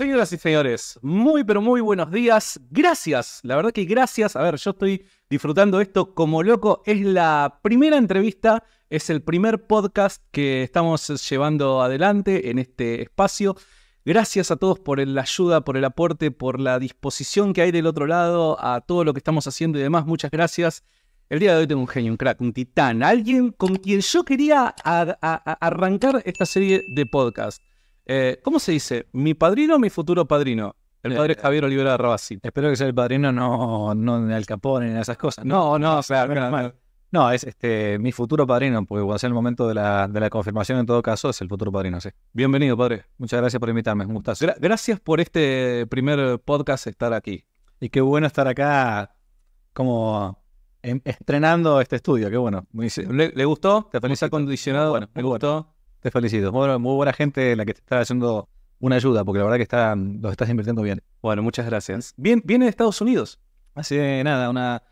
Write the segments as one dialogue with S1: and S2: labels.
S1: Señoras y señores, muy pero muy buenos días. Gracias, la verdad que gracias. A ver, yo estoy disfrutando esto como loco. Es la primera entrevista, es el primer podcast que estamos llevando adelante en este espacio. Gracias a todos por la ayuda, por el aporte, por la disposición que hay del otro lado, a todo lo que estamos haciendo y demás. Muchas gracias. El día de hoy tengo un genio, un crack, un titán, alguien con quien yo quería arrancar esta serie de podcasts. Eh, ¿Cómo se dice? ¿Mi padrino o mi futuro padrino? El eh, padre eh, Javier Olivera Espero que sea el padrino, no, no en Capone ni en esas cosas. No, no, no ah, claro,
S2: No, es este, mi futuro padrino, porque cuando sea el momento de la, de la, confirmación, en todo caso, es el futuro padrino, Bienvenido, padre. Muchas gracias por invitarme, un gustazo. gracias por este primer podcast, estar aquí. Y qué bueno estar acá como em, estrenando este estudio, qué bueno. ¿Le, gustó? ¿Te parece acondicionado? Bueno, me gustó. Te felicito. muy buena gente la que te está haciendo una ayuda, porque la verdad que está, los estás invirtiendo bien. Bueno, muchas gracias. Bien, viene de Estados Unidos. Hace nada, una,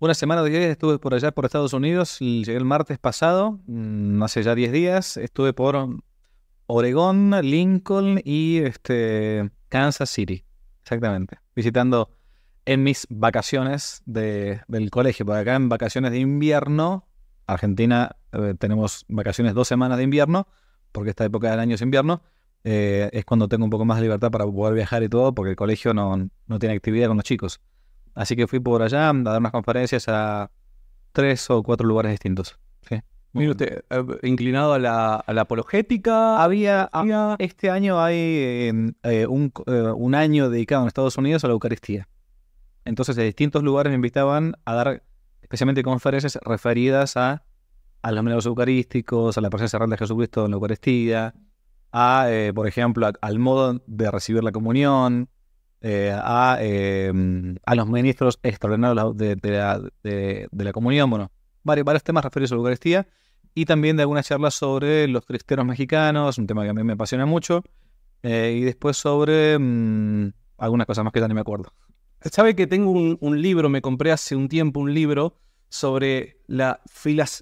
S2: una semana de que estuve por allá, por Estados Unidos. Llegué el martes pasado, mm, hace ya 10 días. Estuve por Oregón, Lincoln y este, Kansas City. Exactamente. Visitando en mis vacaciones del colegio, porque acá en vacaciones de invierno Argentina eh, tenemos vacaciones dos semanas de invierno, porque esta época del año es invierno. Eh, es cuando tengo un poco más de libertad para poder viajar y todo, porque el colegio no, tiene actividad con los chicos. Así que fui por allá a dar unas conferencias a tres o cuatro lugares distintos. ¿sí? Eh, inclinado a la, apologética. Había, ah, este año hay em, un, año dedicado en Estados Unidos a la Eucaristía. Entonces, en distintos lugares me invitaban a dar especialmente conferencias referidas a, los milagros eucarísticos, a la presencia real de Jesucristo en la Eucaristía, a, eh, por ejemplo, al modo de recibir la comunión, eh, a, em, a, los ministros extraordinarios de, de, la, comunión, bueno, varios, varios temas referidos a la Eucaristía y también de algunas charlas sobre los cristeros mexicanos, un tema que a mí me apasiona mucho, eh, y después sobre mm, algunas cosas más que ya ni me
S1: acuerdo. Sabe que tengo un, libro, me compré hace un tiempo un libro sobre la,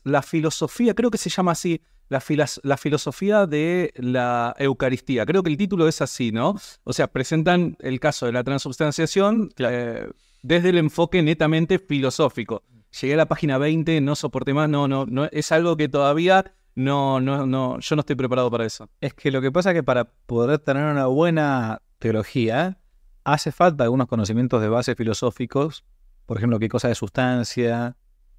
S1: la filosofía, creo que se llama así, la, filosofía de la Eucaristía. Creo que el título es así, ¿no? O sea, presentan el caso de la transubstanciación eh, desde el enfoque netamente filosófico. Llegué a la página 20, no soporté más, no, no, no, es algo que todavía no, no, no, yo no estoy preparado para eso. Es que lo que pasa es que para poder tener una buena teología, hace falta
S2: algunos conocimientos de base filosóficos, por ejemplo, qué cosa es sustancia,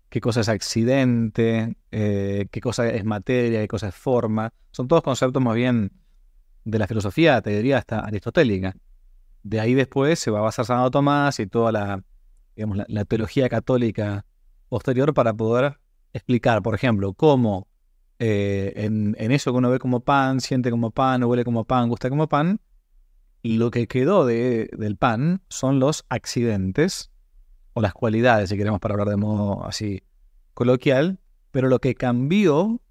S2: qué cosa es accidente, eh, qué cosa es materia, qué cosa es forma. Son todos conceptos más bien de la filosofía, te diría hasta aristotélica. De ahí después se va a basar Santo Tomás y toda la, teología católica posterior para poder explicar, por ejemplo, cómo eh, en, en, eso que uno ve como pan, siente como pan, huele como pan, gusta como pan, lo que quedó de, del pan son los accidentes o las cualidades, si queremos para hablar de modo así coloquial, pero lo que cambió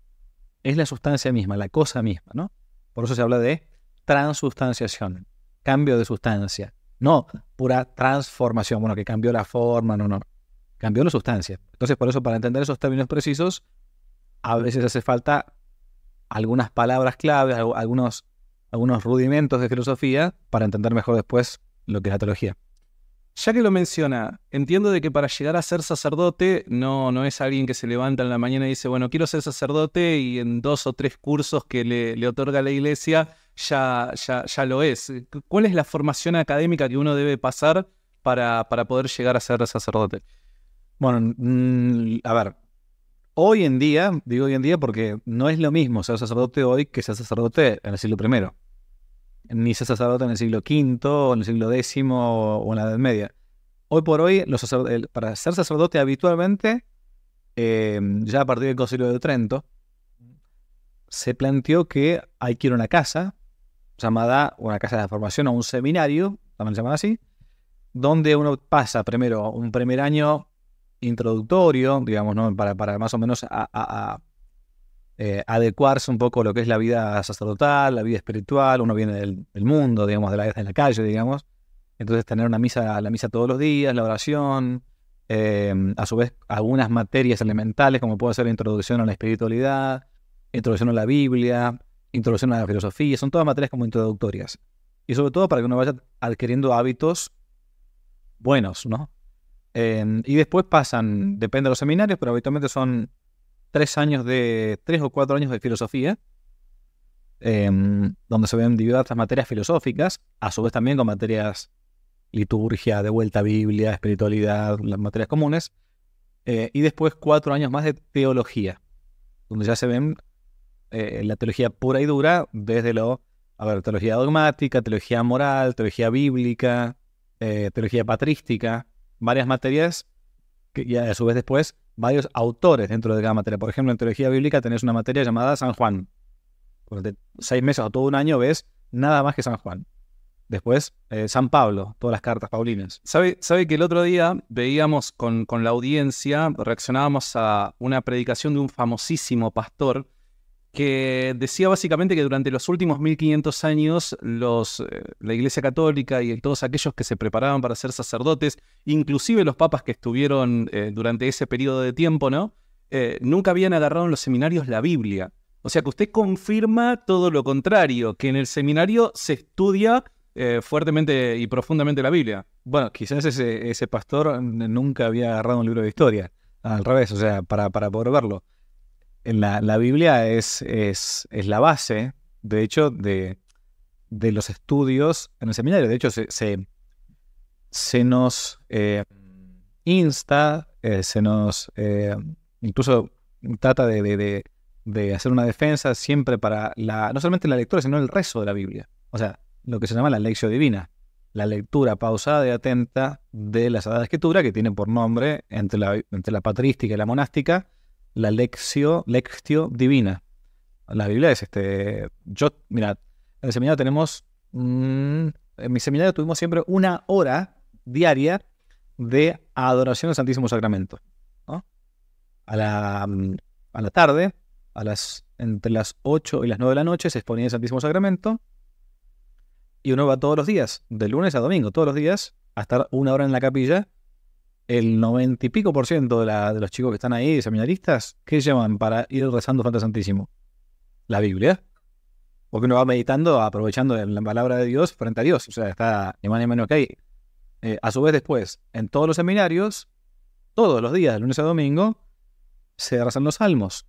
S2: es la sustancia misma, la cosa misma, ¿no? Por eso se habla de transustanciación, cambio de sustancia, no pura transformación, bueno, que cambió la forma, no, no, cambió la sustancia. Entonces, por eso, para entender esos términos precisos, a veces hace falta algunas palabras claves, algunos algunos rudimentos de filosofía para entender mejor después lo que es la teología.
S1: Ya que lo menciona, entiendo de que para llegar a ser sacerdote no, no es alguien que se levanta en la mañana y dice, bueno, quiero ser sacerdote y en dos o tres cursos que le, le otorga la iglesia ya, ya, ya, lo es. ¿Cuál es la formación académica que uno debe pasar para, para poder llegar a ser sacerdote?
S2: Bueno, a ver, Hoy en día, digo hoy en día porque no es lo mismo ser sacerdote hoy que ser sacerdote en el siglo I, ni ser sacerdote en el siglo V, o en el siglo X o en la Edad Media. Hoy por hoy, para ser sacerdote habitualmente, em, ya a partir del Concilio de Trento, se planteó que hay que ir a una casa llamada una casa de formación o un seminario, también se llama así, donde uno pasa primero un primer año introductorio, digamos, ¿no? para, más o menos eh, adecuarse un poco a lo que es la vida sacerdotal, la vida espiritual, uno viene del, mundo, digamos, de la, la calle, digamos, entonces tener una misa, la misa todos los días, la oración, em, a su vez algunas materias elementales como puede ser la introducción a la espiritualidad, introducción a la Biblia, introducción a la filosofía, son todas materias como introductorias. Y sobre todo para que uno vaya adquiriendo hábitos buenos, ¿no? Em, y después pasan, depende de los seminarios, pero habitualmente son tres años de, tres o cuatro años de filosofía, em, donde se ven las materias filosóficas, a su vez también con materias liturgia, de vuelta a Biblia, espiritualidad, las materias comunes, eh, y después cuatro años más de teología, donde ya se ven eh, la teología pura y dura, desde lo, a ver, teología dogmática, teología moral, teología bíblica, eh, teología patrística, varias materias y a su vez después varios autores dentro de cada materia. Por ejemplo, en teología bíblica tenés una materia llamada San Juan. Durante seis meses o todo un año ves nada más que San Juan. Después, eh, San Pablo, todas las cartas paulinas.
S1: ¿Sabe, ¿Sabe, que el otro día veíamos con, con la audiencia, reaccionábamos a una predicación de un famosísimo pastor que decía básicamente que durante los últimos 1500 años los, eh, la Iglesia Católica y todos aquellos que se preparaban para ser sacerdotes, inclusive los papas que estuvieron eh, durante ese periodo de tiempo, ¿no? Eh, nunca habían agarrado en los seminarios la Biblia. O sea que usted confirma todo lo contrario, que en el seminario se estudia fuertemente y profundamente la Biblia. Bueno, quizás ese, pastor nunca había agarrado un libro de historia, al revés, o sea, para
S2: poder verlo la, Biblia es, la base, de hecho, de, los estudios en el seminario. De hecho, se, nos insta, se nos eh, eh, eh, incluso trata de, hacer una defensa siempre para la, no solamente la lectura, sino el rezo de la Biblia. O sea, lo que se llama la lección divina, la lectura pausada y atenta de la Sagrada Escritura, que tiene por nombre entre la, entre la patrística y la monástica, la lección lectio divina. La Biblia es este. Yo, mira, en el seminario tenemos. Mm, en mi seminario tuvimos siempre una hora diaria de adoración del Santísimo Sacramento. Mm, a, la, tarde, a las, entre las 8 y las 9 de la noche, se exponía el Santísimo Sacramento. Y uno va todos los días, de lunes a domingo, todos los días, a estar una hora en la capilla el noventa y pico por ciento de, la, de, los chicos que están ahí, seminaristas, ¿qué llevan para ir rezando frente Santísimo? La Biblia. Porque uno va meditando, aprovechando la palabra de Dios frente a Dios. O sea, está ni más ni menos que ahí. Eh, a su vez, después, en todos los seminarios, todos los días, de lunes a domingo, se rezan los salmos.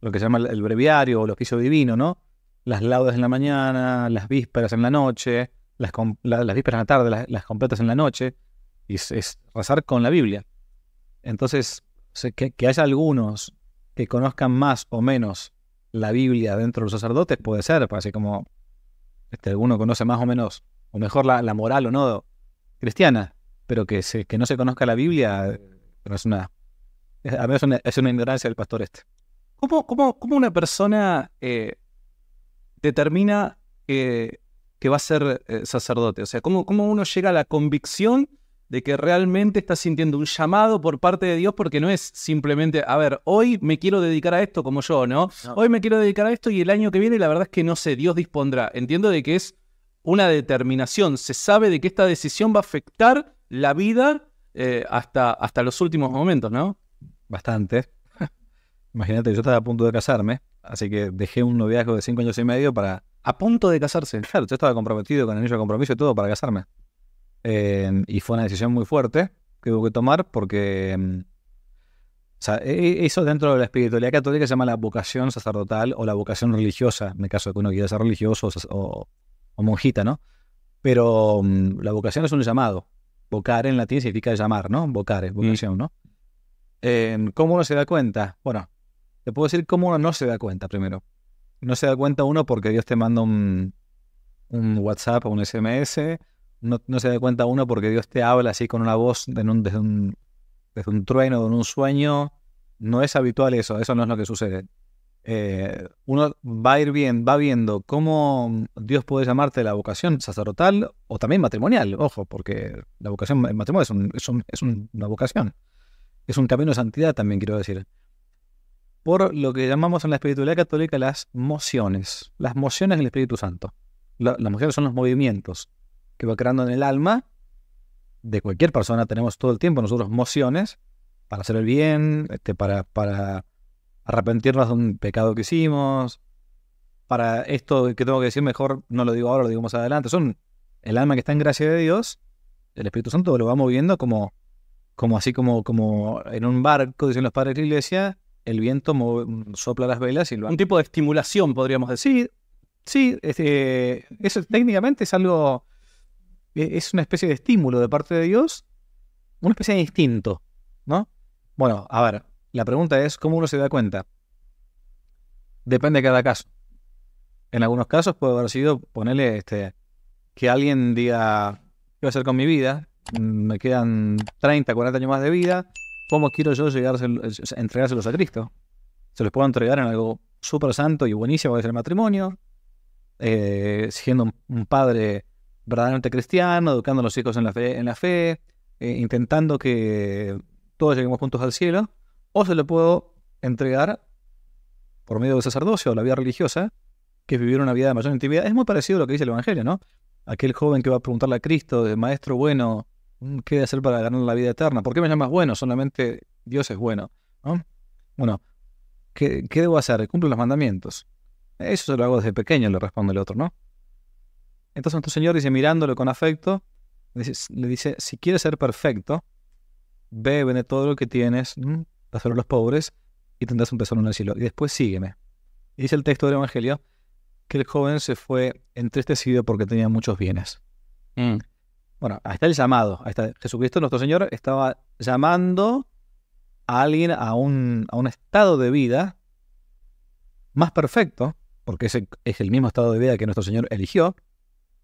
S2: Lo que se llama el breviario o el oficio divino, ¿no? Las laudas en la mañana, las vísperas en la noche, las, vísperas en la tarde, las, las completas en la noche y es, rezar con la Biblia. Entonces, que, haya algunos que conozcan más o menos la Biblia dentro de los sacerdotes puede ser, pues, así como este, alguno conoce más o menos, o mejor la, moral o no cristiana, pero que, que no se conozca la Biblia pero eh, es una, a mí es una, ignorancia del pastor este.
S1: ¿Cómo, una persona eh, determina eh, que va a ser sacerdote? O sea, ¿cómo uno llega a la convicción de que realmente estás sintiendo un llamado por parte de Dios porque no es simplemente, a ver, hoy me quiero dedicar a esto como yo, ¿no? Hoy me quiero dedicar a esto y el año que viene la verdad es que no sé, Dios dispondrá. Entiendo de que es una determinación, se sabe de que esta decisión va a afectar la vida eh, hasta, hasta los últimos momentos, ¿no? Bastante.
S2: Imagínate, yo estaba a punto de casarme, así que dejé un noviazgo de cinco años y medio para... A punto de casarse. Claro, yo estaba comprometido con el anillo de compromiso y todo para casarme y fue una decisión muy fuerte que tuve que tomar porque mm, o sea, e, e, eso dentro de la espiritualidad católica se llama la vocación sacerdotal o la vocación religiosa, en el caso de que uno quiera ser religioso o, monjita, ¿no? Pero mm, la vocación es un llamado. Vocare en latín significa llamar, ¿no? Vocare, mm. vocación, ¿no? ¿Cómo uno se da cuenta? Bueno, te puedo decir cómo uno no se da cuenta primero. No se da cuenta uno porque Dios te manda un, un WhatsApp o un SMS no, se da cuenta uno porque Dios te habla así con una voz desde, un, desde un trueno, en un sueño. No es habitual eso, eso no es lo que sucede. Eh, uno va a ir bien, va viendo cómo Dios puede llamarte la vocación sacerdotal o también matrimonial, ojo, porque la vocación el matrimonio es, una vocación, es un camino de santidad también, quiero decir. Por lo que llamamos en la espiritualidad católica las mociones, las mociones del Espíritu Santo. las mociones son los movimientos, que va creando en el alma de cualquier persona. Tenemos todo el tiempo nosotros mociones para hacer el bien, este, para, para arrepentirnos de un pecado que hicimos, para esto que tengo que decir mejor, no lo digo ahora, lo digo más adelante. Son el alma que está en gracia de Dios, el Espíritu Santo lo va moviendo como, como así como, como en un barco, dicen los padres de la iglesia, el viento sopla las velas y Un tipo de estimulación, podríamos decir. Sí, este, eso técnicamente es algo eh, es una especie de estímulo de parte de Dios, una especie de instinto, ¿no? Bueno, a ver, la pregunta es, ¿cómo uno se da cuenta? Depende de cada caso. En algunos casos puede haber sido, ponerle este, que alguien diga, ¿qué voy a hacer con mi vida? Mm, me quedan 30, 40 años más de vida. ¿Cómo quiero yo eh, entregárselos a Cristo? Se los puedo entregar en algo súper santo y buenísimo, que es el matrimonio, eh, siendo un padre verdaderamente cristiano, educando a los hijos en la fe, en la fe eh, intentando que todos lleguemos juntos al cielo, o se lo puedo entregar por medio del sacerdocio o la vida religiosa, que es vivir una vida de mayor intimidad. Es muy parecido a lo que dice el Evangelio, ¿no? Aquel joven que va a preguntarle a Cristo, eh, maestro bueno, mm, ¿qué de hacer para ganar la vida eterna? ¿Por qué me llamas bueno? Solamente Dios es bueno, ¿no? Bueno, ¿qué, debo hacer? Cumplo los mandamientos. Eso se lo hago desde pequeño, le responde el otro, ¿no? Entonces nuestro Señor dice, mirándolo con afecto, le dice, si quieres ser perfecto, bebe de todo lo que tienes, dáselo mm, a los pobres y tendrás un tesoro en el cielo. Y después sígueme. Y dice el texto del Evangelio que el joven se fue entristecido porque tenía muchos bienes. Mm. Bueno, ahí está el llamado. Ahí Jesucristo, nuestro Señor, estaba llamando a alguien a un, a un estado de vida más perfecto, porque ese es el mismo estado de vida que nuestro Señor eligió,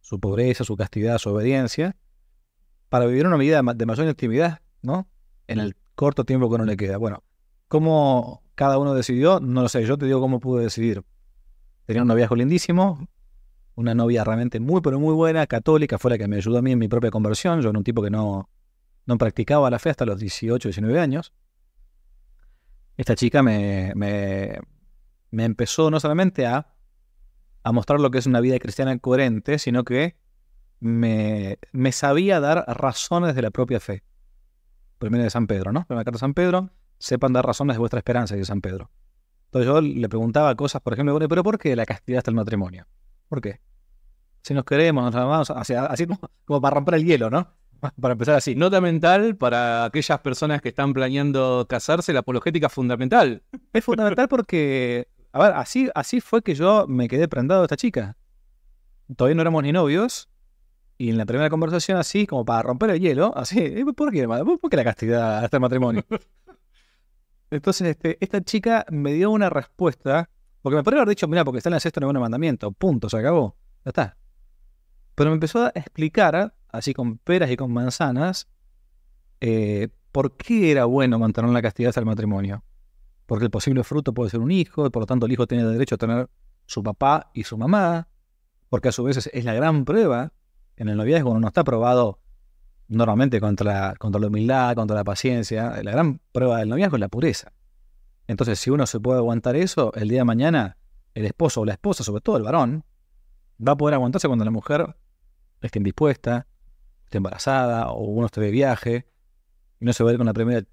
S2: su pobreza, su castidad, su obediencia, para vivir una vida de mayor intimidad, ¿no? En el corto tiempo que uno le queda. Bueno, ¿cómo cada uno decidió? No lo sé, yo te digo cómo pude decidir. Tenía un noviazgo lindísimo, una novia realmente muy, pero muy buena, católica, fue la que me ayudó a mí en mi propia conversión. Yo era un tipo que no, no practicaba la fe hasta los 18, 19 años. Esta chica me, me empezó no solamente a a mostrar lo que es una vida cristiana coherente, sino que me, sabía dar razones de la propia fe. Primero de San Pedro, ¿no? Primera carta de San Pedro, sepan dar razones de vuestra esperanza, dice San Pedro. Entonces yo le preguntaba cosas, por ejemplo, pero ¿por qué la castidad hasta el matrimonio? ¿Por qué? Si nos queremos, nos amamos, así, como, como para romper el hielo, ¿no?
S1: Para empezar así. Nota mental para aquellas personas que están planeando casarse, la apologética es fundamental. Es fundamental porque a ver, así, así fue que
S2: yo me quedé prendado de esta chica. Todavía no éramos ni novios. Y en la primera conversación, así, como para romper el hielo, así, eh, ¿por qué, ¿por qué la castidad hasta el este matrimonio? Entonces, este, esta chica me dio una respuesta, porque me podría haber dicho, mira, porque está en el sexto noveno mandamiento, punto, se acabó, ya está. Pero me empezó a explicar, así con peras y con manzanas, eh, por qué era bueno mantener la castidad hasta el matrimonio porque el posible fruto puede ser un hijo, y por lo tanto el hijo tiene derecho a tener su papá y su mamá, porque a su vez es, la gran prueba en el noviazgo, uno no está probado normalmente contra, contra la humildad, contra la paciencia, la gran prueba del noviazgo es la pureza. Entonces, si uno se puede aguantar eso, el día de mañana el esposo o la esposa, sobre todo el varón, va a poder aguantarse cuando la mujer esté indispuesta, esté embarazada o uno esté de viaje y no se va a con la primera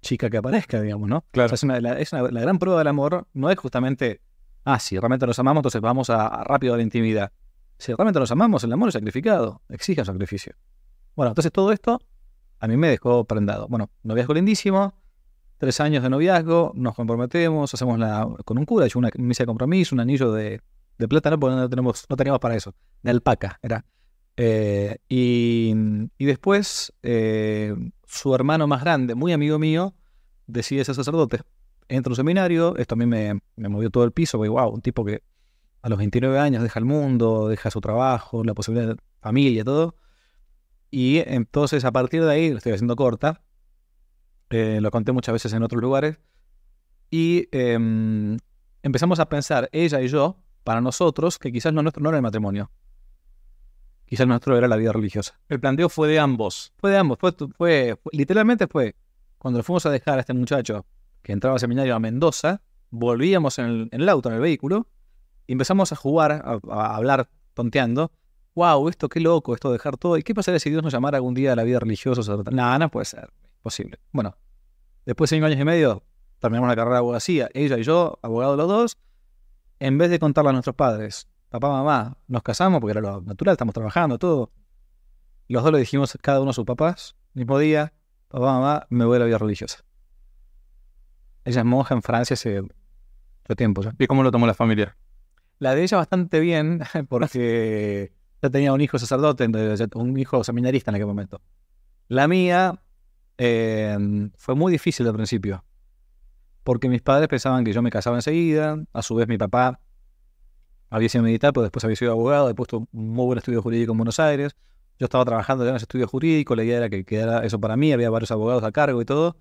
S2: chica que aparezca, digamos, ¿no? Claro. es, la, gran prueba del amor no es justamente, ah, si realmente nos amamos, entonces vamos a, rápido a la intimidad. Si realmente nos amamos, el amor es sacrificado, exige un sacrificio. Bueno, entonces todo esto a mí me dejó prendado. Bueno, noviazgo lindísimo, tres años de noviazgo, nos comprometemos, hacemos la, con un cura, hecho una misa de compromiso, un anillo de, de plátano, porque no, tenemos, no teníamos para eso, de alpaca era. Eh, y, después, eh, su hermano más grande, muy amigo mío, decide ser sacerdote. Entra a un seminario, esto a mí me, movió todo el piso, porque wow, un tipo que a los 29 años deja el mundo, deja su trabajo, la posibilidad de familia, y todo. Y entonces a partir de ahí, lo estoy haciendo corta, eh, lo conté muchas veces en otros lugares, y em, empezamos a pensar, ella y yo, para nosotros, que quizás no nuestro no era el matrimonio quizás nuestro era la vida religiosa. El planteo fue de ambos, fue de ambos, fue, literalmente fue, cuando fuimos a dejar a este muchacho que entraba al seminario a Mendoza, volvíamos en el, auto, en el vehículo, y empezamos a jugar, a, hablar tonteando, wow, esto qué loco, esto de dejar todo, ¿y qué pasaría si Dios nos llamara algún día a la vida religiosa? Nada, no puede ser, posible. Bueno, después de cinco años y medio, terminamos la carrera de abogacía, ella y yo, abogados los dos, en vez de contarla a nuestros padres, papá, mamá, nos casamos porque era lo natural, estamos trabajando, todo. Los dos le dijimos cada uno a sus papás, mismo día, papá, mamá, me voy a la vida religiosa. Ella es monja en Francia hace mucho tiempo ya.
S1: ¿Y cómo lo tomó la familia?
S2: La de ella bastante bien, porque ya tenía un hijo sacerdote, un hijo seminarista en aquel momento. La mía em, fue muy difícil al principio, porque mis padres pensaban que yo me casaba enseguida, a su vez mi papá había sido militar, pero después había sido abogado, He puesto un muy buen estudio jurídico en Buenos Aires. Yo estaba trabajando en ese estudio jurídico, la idea era que quedara eso para mí, había varios abogados a cargo y todo.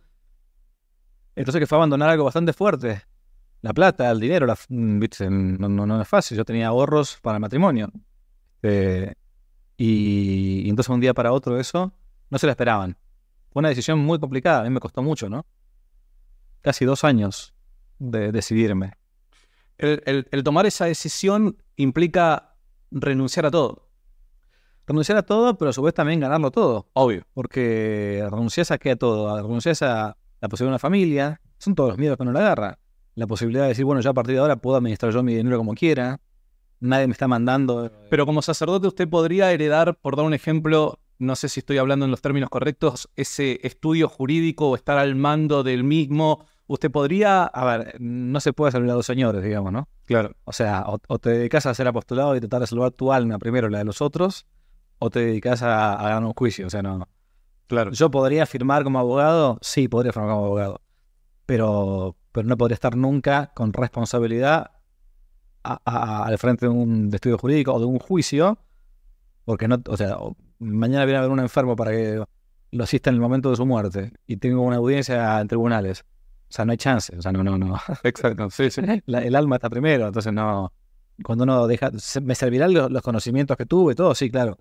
S2: Entonces que fue abandonar algo bastante fuerte. La plata, el dinero, la, No, no, es fácil. Yo tenía ahorros para el matrimonio. Eh, y, y, entonces un día para otro eso, no se lo esperaban. Fue una decisión muy complicada, a mí me costó mucho, ¿no? Casi dos años de decidirme
S1: el, tomar esa decisión implica renunciar a todo renunciar a todo, pero a su vez también ganarlo todo, obvio,
S2: porque renuncias a qué a todo, renuncias a la posibilidad de una familia, son todos los miedos que uno la agarra. La posibilidad de decir, bueno, ya a partir de ahora puedo administrar yo mi dinero como quiera, nadie me está
S1: mandando. Pero como sacerdote usted podría heredar, por dar un ejemplo, no sé si estoy hablando en los términos correctos, ese estudio jurídico o estar al mando del mismo usted podría, a ver, no se puede salvar a dos señores, digamos, ¿no? Claro. O sea, o, te dedicas a ser apostolado
S2: y tratar de salvar tu alma primero, la de los otros, o te dedicas a, ganar un juicio, o sea, no, Claro. ¿Yo podría firmar como abogado? Sí, podría firmar como abogado. Pero, pero no podría estar nunca con responsabilidad al frente de un estudio jurídico o de un juicio, porque no, o sea, mañana viene a haber un enfermo para que lo asista en el momento de su muerte y tengo una audiencia en tribunales. O sea, no hay chance. O sea, no, no, no. Exacto, sí, sí. el alma está primero, entonces no. Cuando uno deja. me servirán los, conocimientos que tuve, todo, sí, claro.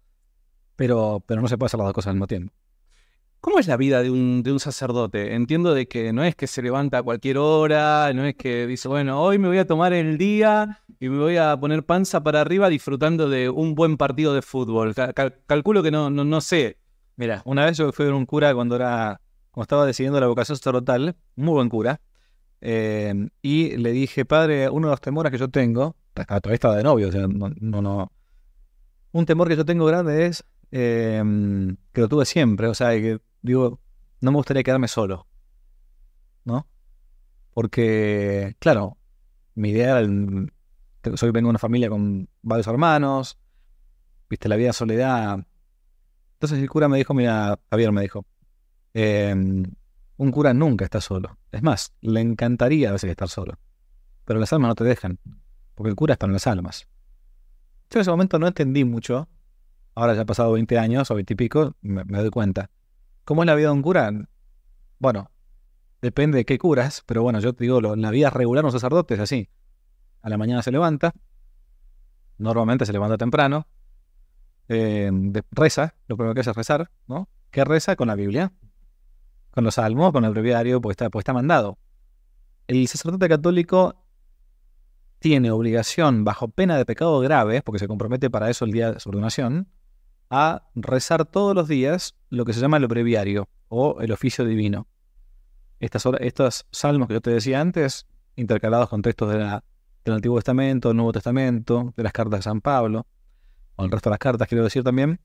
S2: Pero, pero no se puede hacer las dos cosas al mismo tiempo.
S1: ¿Cómo es la vida de un, sacerdote? Entiendo de que no es que se levanta a cualquier hora, no es que dice, bueno, hoy me voy a tomar el día y me voy a poner panza para arriba disfrutando de un buen partido de fútbol. calculo que no, no, no sé. Mira,
S2: una vez yo fui a un cura cuando era como estaba decidiendo la vocación sacerdotal, muy buen cura, eh, y le dije, padre, uno de los temores que yo tengo, todavía estaba de novio, no, no, un temor que yo tengo grande es, eh, que lo tuve siempre, o sea, que digo, no me gustaría quedarme solo, ¿no? Porque, claro, mi idea era, soy, vengo de una familia con varios hermanos, viste, la vida en soledad. Entonces el cura me dijo, mira, Javier me dijo, Em, un cura nunca está solo. Es más, le encantaría a veces estar solo. Pero las almas no te dejan, porque el cura está en las almas. Yo en ese momento no entendí mucho. Ahora ya ha pasado 20 años o 20 y pico, me, doy cuenta. ¿Cómo es la vida de un cura? Bueno, depende de qué curas, pero bueno, yo te digo, la vida regular un sacerdote es así. A la mañana se levanta, normalmente se levanta temprano, eh, de, reza, lo primero que hace es rezar, ¿no? ¿Qué reza? Con la Biblia, con los salmos, con el breviario, pues está, mandado. El sacerdote católico tiene obligación, bajo pena de pecado grave, porque se compromete para eso el día de su ordenación, a rezar todos los días lo que se llama el breviario o el oficio divino. Estas, estos salmos que yo te decía antes, intercalados con textos del Antiguo Testamento, del Nuevo Testamento, de las cartas de San Pablo, o el resto de las cartas, quiero decir también,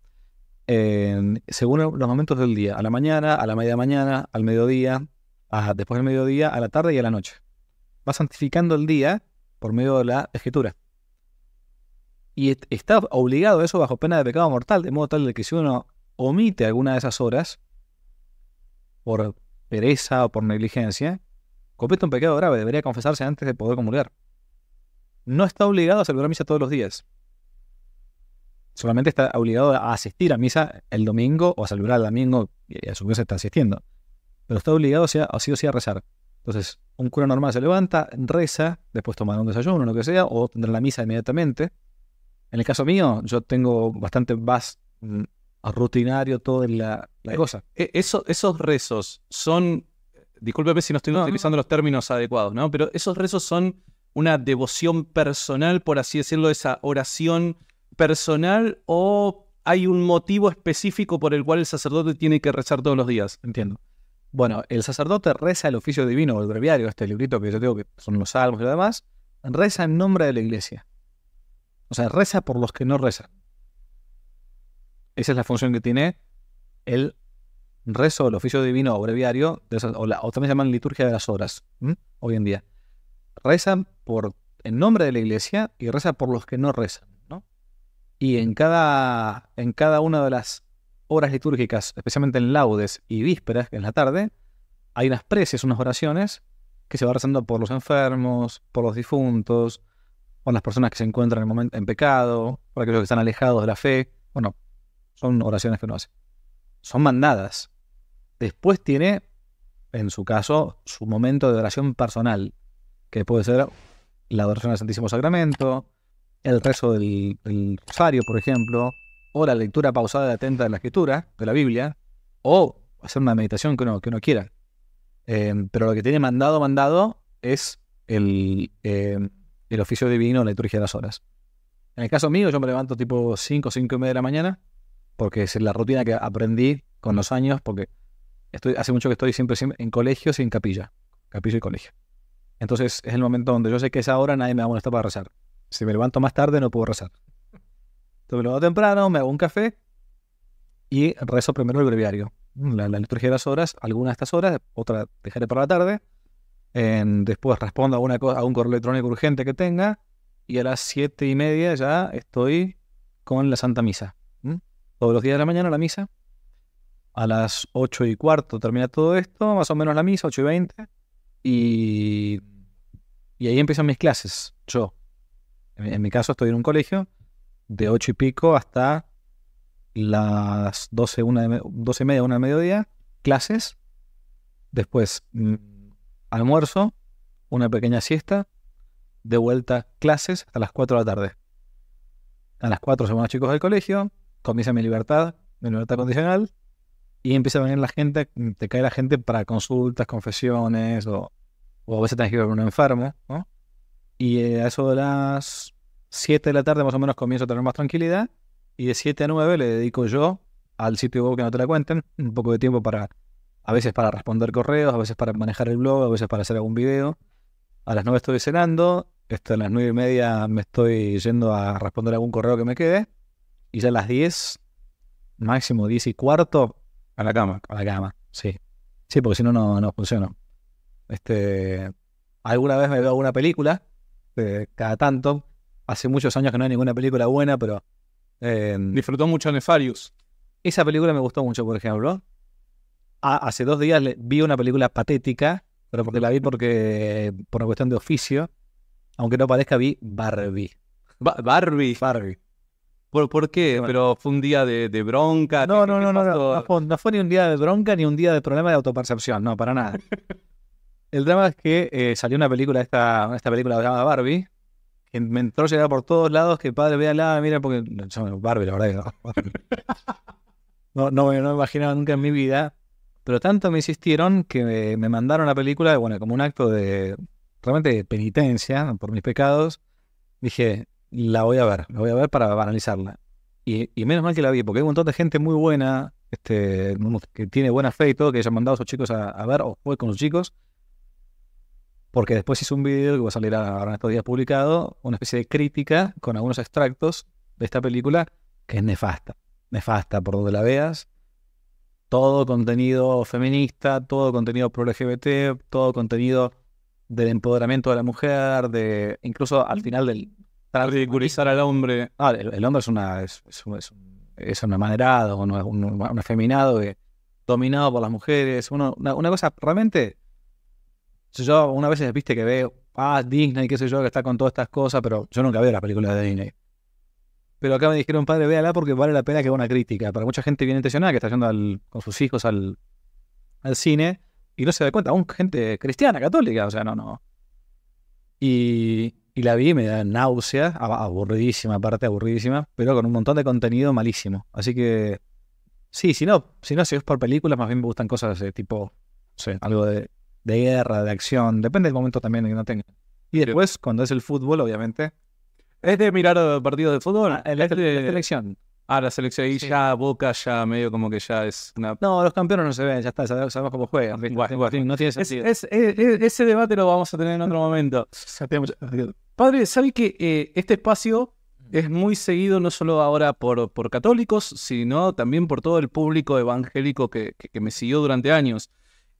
S2: según los momentos del día, a la mañana, a la media mañana, al mediodía, después del mediodía, a la tarde y a la noche. Va santificando el día por medio de la escritura. Y está obligado a eso bajo pena de pecado mortal, de modo tal que si uno omite alguna de esas horas, por pereza o por negligencia, comete un pecado grave, debería confesarse antes de poder comulgar. No está obligado a celebrar misa todos los días, solamente está obligado a asistir a misa el domingo o a celebrar el domingo y a su vez está asistiendo. Pero está obligado sea, sí o sí a rezar. Entonces, un cura normal se levanta, reza, después tomará un desayuno, o lo que sea, o tendrá la misa inmediatamente. En el caso mío, yo tengo bastante más mm, rutinario toda la, la eh, cosa.
S1: Eh, esos rezos son, discúlpeme si no estoy utilizando los términos adecuados, ¿no? Pero esos rezos son una devoción personal, por así decirlo, esa oración personal o hay un motivo específico por el cual el sacerdote tiene que rezar todos los días. Entiendo. Bueno, el sacerdote reza el oficio divino o el breviario, este librito
S2: que yo tengo que son los salmos y lo demás, reza en nombre de la iglesia. O sea, reza por los que no rezan. Esa es la función que tiene el rezo, el oficio divino o breviario, o, también se llama llaman liturgia de las horas, hoy en día. reza por, en nombre de la iglesia y reza por los que no rezan. Y en cada, en cada una de las horas litúrgicas, especialmente en laudes y vísperas, en la tarde, hay unas preces, unas oraciones que se va rezando por los enfermos, por los difuntos, por las personas que se encuentran en, el momento, en pecado, por aquellos que están alejados de la fe. Bueno, son oraciones que uno hace. Son mandadas. Después tiene, en su caso, su momento de oración personal, que puede ser la adoración al Santísimo Sacramento, el rezo del rosario, por ejemplo, o la lectura pausada y atenta de la escritura, de la Biblia, o hacer una meditación que uno, que uno quiera. Em, pero lo que tiene mandado, mandado, es em, el, oficio divino, la liturgia de las horas. En el caso mío, yo me levanto tipo 5, 5 y media de la mañana, porque es la rutina que aprendí con los años, porque estoy, hace mucho que estoy siempre, en colegios y en capilla, capilla y colegio. Entonces es el momento donde yo sé que esa hora nadie me va a molestar para rezar. Si me levanto más tarde, no puedo rezar. Entonces me levanto temprano, me hago un café y rezo primero el breviario. Mm, la, liturgia de las horas, algunas de estas horas, otra dejaré para la tarde. después respondo a, una a un correo electrónico urgente que tenga y a las siete y media ya estoy con la Santa Misa. Mm, todos los días de la mañana la misa. A las ocho y cuarto termina todo esto, más o menos la misa, ocho y veinte. Y, y ahí empiezan mis clases, yo. En mi caso estoy en un colegio de ocho y pico hasta las doce una y media, una de mediodía, clases, después mm, almuerzo, una pequeña siesta, de vuelta clases hasta las cuatro de la tarde. A las cuatro se van los chicos del colegio, comienza mi libertad, mi libertad condicional, y empieza a venir la gente, te cae la gente para consultas, confesiones, o, a veces que ir a un enfermo, ¿no? Y eh, a eso de las 7 de la tarde más o menos comienzo a tener más tranquilidad. Y de 7 a 9 le dedico yo al sitio web que no te la cuenten, un poco de tiempo para, a veces para responder correos, a veces para manejar el blog, a veces para hacer algún video. A las 9 estoy cenando, a las 9 y media me estoy yendo a responder algún correo que me quede. Y ya a las 10, máximo 10 y cuarto, a la cama. A la cama, sí. Sí, porque si no, no, funciona. Este, alguna vez me veo alguna película, eh, cada tanto. Hace muchos años que no hay ninguna película buena, pero. Em, Disfrutó mucho Nefarius. Esa película me gustó mucho, por ejemplo. hace dos días vi una película patética, pero porque la vi porque por una cuestión de oficio. Aunque no parezca, vi Barbie. Barbie. ¿Por, qué? ¿Pero fue un día de, bronca? No, no, no, no, no, fue, ni un día de bronca ni un día de problema de autopercepción, no, para nada. El drama es que eh, salió una película, esta, esta película llama Barbie, que me entró llegada por todos lados, que padre, la mira, porque. Barbie, la verdad que no. no, me imaginaba nunca en mi vida. Pero tanto me insistieron que me mandaron la película, bueno, como un acto de realmente penitencia por mis pecados. Dije, la voy a ver, la voy a ver para analizarla. Y, menos mal que la vi, porque hay un montón de gente muy buena, este, que tiene buena fe y todo, que mandado a sus chicos a, ver, o fue con sus chicos, porque después hice un video que va a salir ahora en estos días publicado, una especie de crítica con algunos extractos de esta película que es nefasta, nefasta por donde la veas. Todo contenido feminista, todo contenido pro LGBT, todo contenido del empoderamiento de la mujer, de incluso al final del ridiculizar al hombre. Ah, el, hombre es una es, es, es, un amanerado, un, un, afeminado dominado por las mujeres, una, una cosa realmente yo una vez viste que veo, ah, Disney, qué sé yo, que está con todas estas cosas, pero yo nunca veo las películas de Disney. Pero acá me dijeron, padre, véala porque vale la pena que haga una crítica. Para mucha gente bien intencionada que está yendo con sus hijos al, cine y no se da cuenta, aún gente cristiana, católica, o sea, no, no. Y, la vi, me da náusea. aburridísima, aparte aburridísima, pero con un montón de contenido malísimo. Así que, sí, si no, si no, si es por películas, más bien me gustan cosas de tipo, no sé, algo de de guerra, de acción, depende del momento también que no tenga. Y después, cuando es el fútbol, obviamente.
S1: ¿Es de mirar partidos de fútbol? Ah, el, de, la selección. Ah, la selección. Y ya Boca, ya medio como que ya es una. No, los campeones no se ven, ya está, sabemos cómo juegan. No tiene sentido. ese debate lo vamos a tener en otro momento. Padre, ¿sabes que eh, este espacio es muy seguido no solo ahora por, por católicos, sino también por todo el público evangélico que, que me siguió durante años?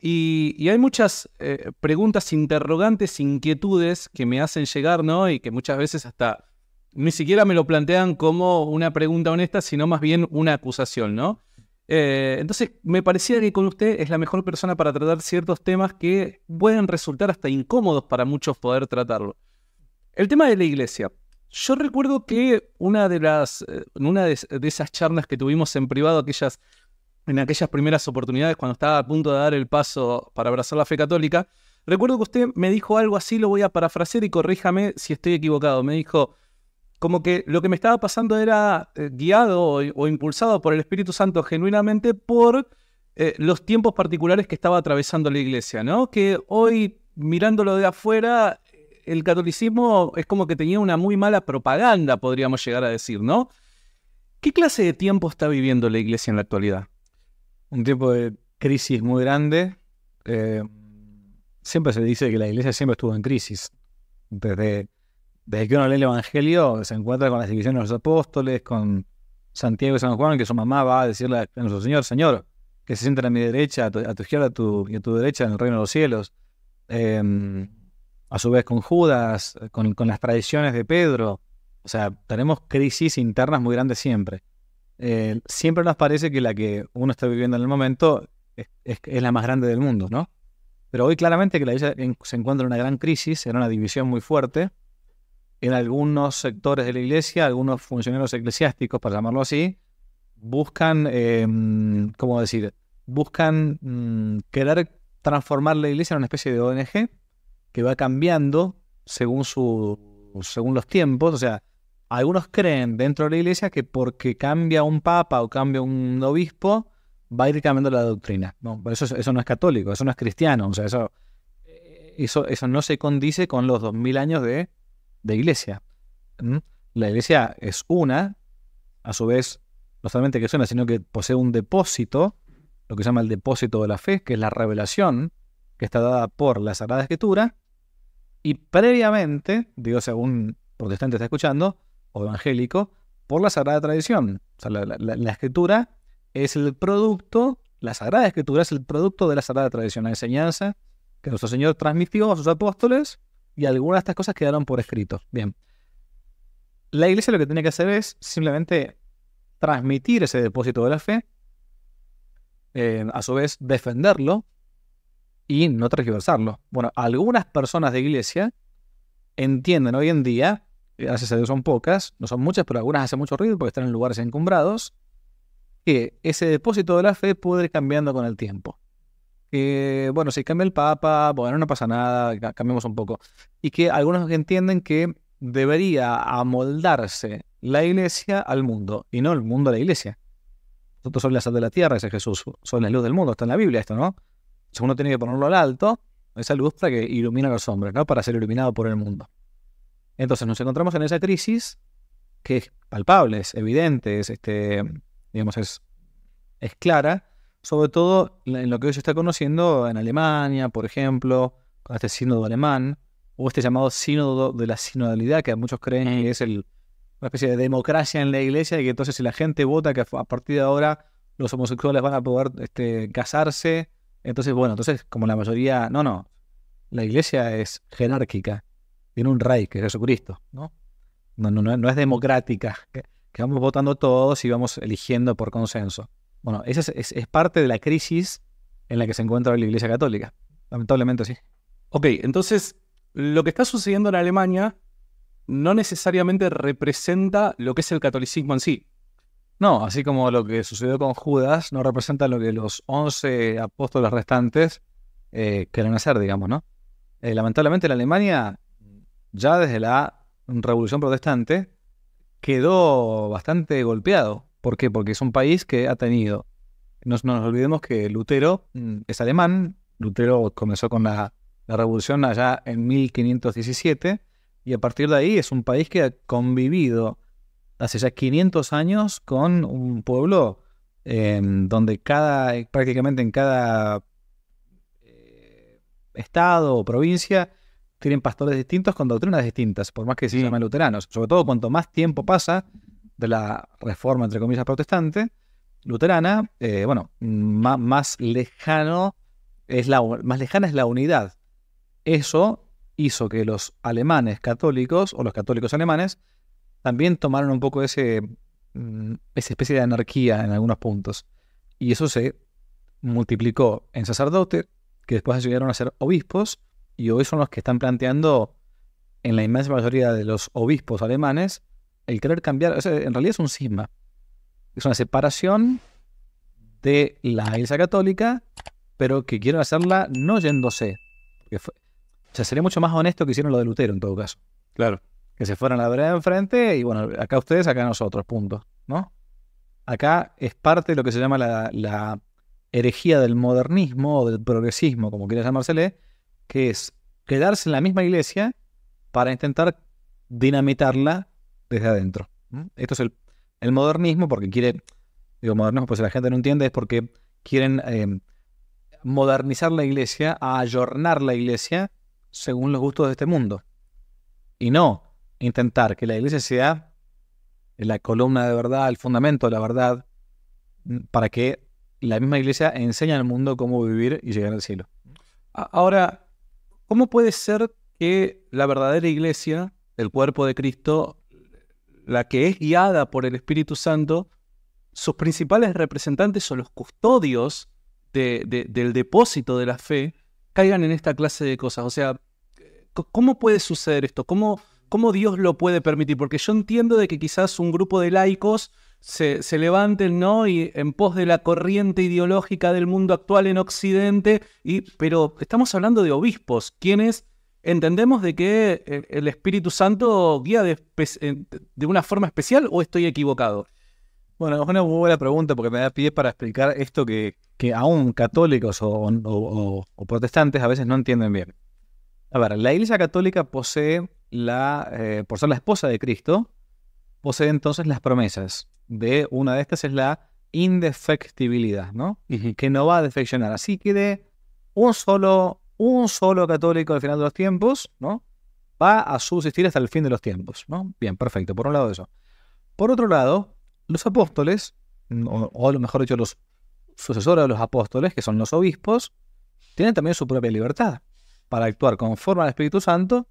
S1: Y, hay muchas eh, preguntas, interrogantes, inquietudes que me hacen llegar, ¿no? Y que muchas veces hasta ni siquiera me lo plantean como una pregunta honesta, sino más bien una acusación, ¿no? Eh, entonces, me parecía que con usted es la mejor persona para tratar ciertos temas que pueden resultar hasta incómodos para muchos poder tratarlo. El tema de la iglesia. Yo recuerdo que una de las, eh, una de esas charlas que tuvimos en privado, aquellas en aquellas primeras oportunidades cuando estaba a punto de dar el paso para abrazar la fe católica, recuerdo que usted me dijo algo así, lo voy a parafrasear y corríjame si estoy equivocado. Me dijo, como que lo que me estaba pasando era eh, guiado o, impulsado por el Espíritu Santo genuinamente por eh, los tiempos particulares que estaba atravesando la iglesia, ¿no? Que hoy, mirándolo de afuera, el catolicismo es como que tenía una muy mala propaganda, podríamos llegar a decir, ¿no? ¿Qué clase de tiempo está viviendo la iglesia en la actualidad? un tiempo
S2: de crisis muy grande. Eh, siempre se dice que la iglesia siempre estuvo en crisis. Desde, desde que uno lee el Evangelio, se encuentra con las divisiones de los apóstoles, con Santiago y San Juan, que su mamá va a decirle a nuestro Señor, Señor, que se sienta a mi derecha, a tu, izquierda y a tu derecha en el reino de los cielos. Em, a su vez con Judas, con, con las tradiciones de Pedro. O sea, tenemos crisis internas muy grandes siempre. Eh, siempre nos parece que la que uno está viviendo en el momento es, la más grande del mundo, ¿no? Pero hoy claramente que la iglesia se encuentra en una gran crisis, en una división muy fuerte. En algunos sectores de la iglesia, algunos funcionarios eclesiásticos, para llamarlo así, buscan, em, ¿cómo decir? Buscan mm, querer transformar la iglesia en una especie de ONG que va cambiando según, su, según los tiempos. O sea, algunos creen dentro de la iglesia que porque cambia un papa o cambia un obispo, va a ir cambiando la doctrina. No, eso, eso no es católico, eso no es cristiano, o sea, eso, eh, eso, eso no se condice con los 2000 años de, iglesia. La iglesia es una, a su vez, no solamente que es una, sino que posee un depósito, lo que se llama el depósito de la fe, que es la revelación que está dada por la Sagrada Escritura, y previamente, digo, según protestante está escuchando, o evangélico por la Sagrada Tradición. O sea, la, escritura es el producto, la Sagrada Escritura es el producto de la Sagrada Tradición, la enseñanza que nuestro Señor transmitió a sus apóstoles y algunas de estas cosas quedaron por escrito. Bien. La iglesia lo que tiene que hacer es simplemente transmitir ese depósito de la fe, eh, a su vez defenderlo y no transversarlo. Bueno, algunas personas de iglesia entienden hoy en día Hace eh, a son pocas, no son muchas, pero algunas hacen mucho ruido porque están en lugares encumbrados, que ese depósito de la fe puede ir cambiando con el tiempo. Que, bueno, si cambia el Papa, bueno, no pasa nada, cambiamos un poco. Y que algunos entienden que debería amoldarse la iglesia al mundo y no el mundo a la iglesia. Nosotros somos la sal de la tierra, dice Jesús, somos la luz del mundo, está en la Biblia esto, ¿no? si uno tiene que ponerlo al alto, esa luz para que ilumina a los hombres, ¿no? Para ser iluminado por el mundo. Entonces nos encontramos en esa crisis que es palpable, es evidente, es, este, digamos, es, es clara, sobre todo en lo que hoy se está conociendo en Alemania, por ejemplo, con este sínodo alemán, o este llamado sínodo de la sinodalidad, que muchos creen que mm. es el, una especie de democracia en la iglesia, y que entonces si la gente vota que a partir de ahora los homosexuales van a poder este, casarse, entonces, bueno, entonces como la mayoría, no, no, la iglesia es jerárquica tiene un rey, que es Jesucristo, ¿no? No, no, no es democrática, que, vamos votando todos y vamos eligiendo por consenso. Bueno, esa es, parte de la crisis
S1: en la que se encuentra la Iglesia Católica. Lamentablemente sí. Ok, entonces lo que está sucediendo en Alemania no necesariamente representa lo que es el catolicismo en sí. No, así como lo que sucedió con Judas no representa lo que los
S2: 11 apóstoles restantes eh, quieren hacer, digamos, ¿no? Eh, lamentablemente en Alemania ya desde la Revolución Protestante, quedó bastante golpeado. ¿Por qué? Porque es un país que ha tenido, no, nos olvidemos que Lutero mm, es alemán, Lutero comenzó con la, revolución allá en 1517, y a partir de ahí es un país que ha convivido hace ya 500 años con un pueblo em, donde cada, prácticamente en cada eh, estado o provincia tienen pastores distintos con doctrinas distintas, por más que se llamen luteranos. Sobre todo cuanto más tiempo pasa de la reforma, entre comillas, protestante, luterana, eh, bueno, más, lejano es la, más lejana es la unidad. Eso hizo que los alemanes católicos o los católicos alemanes también tomaron un poco ese, mm, esa especie de anarquía en algunos puntos. Y eso se multiplicó en sacerdotes, que después llegaron a ser obispos, y hoy son los que están planteando en la inmensa mayoría de los obispos alemanes el querer cambiar, en realidad es un cisma, es una separación de la Iglesia Católica, pero que quieren hacerla no yéndose. sería mucho más honesto que hicieron lo de Lutero en todo caso. Claro. Que se fueran a la verdad enfrente y bueno, acá ustedes, acá nosotros, punto. ¿No? Acá es parte de lo que se llama la, la herejía del modernismo o del progresismo, como quiera llamársele, que es quedarse en la misma iglesia para intentar dinamitarla desde adentro. Esto es el, modernismo, porque quiere, digo modernismo, pues la gente no entiende, es porque quieren em, modernizar la iglesia, ayornar la iglesia según los gustos de este mundo. Y no intentar que la iglesia sea la columna de verdad, el fundamento de la verdad, para que la misma iglesia enseñe
S1: al mundo cómo vivir y llegar al cielo. Ahora, ¿Cómo puede ser que la verdadera iglesia, el cuerpo de Cristo, la que es guiada por el Espíritu Santo, sus principales representantes o los custodios del depósito de la fe, caigan en esta clase de cosas? O sea, ¿cómo puede suceder esto? ¿Cómo, ¿Cómo Dios lo puede permitir? Porque yo entiendo de que quizás un grupo de laicos se, levanten, ¿no? Y en pos de la corriente ideológica del mundo actual en Occidente, y, pero estamos hablando de obispos, quienes entendemos de que eh, el, Espíritu Santo guía eh, de, una forma especial o estoy equivocado. Bueno, es una buena pregunta porque me da pie para explicar esto que,
S2: aún católicos o, protestantes a veces no entienden bien. A ver, la Iglesia Católica posee la, eh, por ser la esposa de Cristo, posee entonces las promesas de una de estas es la indefectibilidad, ¿no? Que no va a defeccionar. Así que de un solo, un solo católico al final de los tiempos, ¿no? Va a subsistir hasta el fin de los tiempos, ¿no? Bien, perfecto. Por un lado eso. Por otro lado, los apóstoles, o, lo mejor dicho, los sucesores de los apóstoles, que son los obispos, tienen también su propia libertad para actuar conforme al Espíritu Santo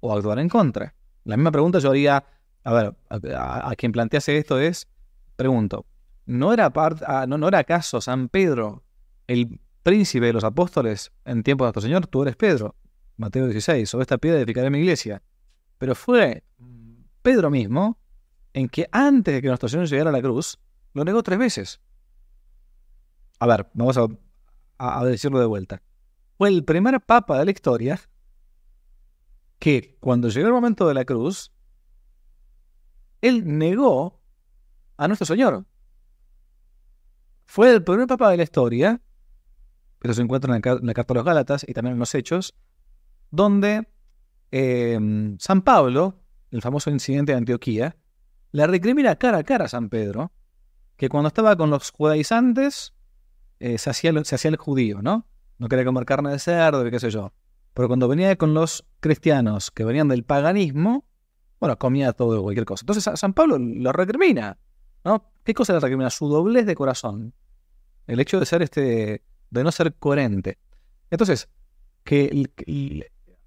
S2: o actuar en contra. La misma pregunta yo haría a ver, a, quien plantease esto es, pregunto, ¿no era, parte, ah, no, ¿no era acaso San Pedro el príncipe de los apóstoles en tiempo de nuestro Señor? Tú eres Pedro, Mateo 16, sobre esta piedra edificaré mi iglesia. Pero fue Pedro mismo en que antes de que nuestro Señor llegara a la cruz, lo negó tres veces. A ver, vamos a decirlo de vuelta. Fue el primer papa de la historia que cuando llegó el momento de la cruz, él negó a nuestro Señor. Fue el primer papa de la historia, pero se encuentra en la Carta de los Gálatas y también en los Hechos, donde em, San Pablo, el famoso incidente de Antioquía, le recrimina cara a cara a San Pedro, que cuando estaba con los judaizantes eh, se, hacía, se hacía el judío, ¿no? No quería comer carne de cerdo, qué sé yo. Pero cuando venía con los cristianos que venían del paganismo, bueno, comía todo, cualquier cosa. Entonces San Pablo lo recrimina, ¿no? ¿Qué cosa le recrimina? Su doblez de corazón. El hecho de ser este, de no ser coherente. Entonces, que,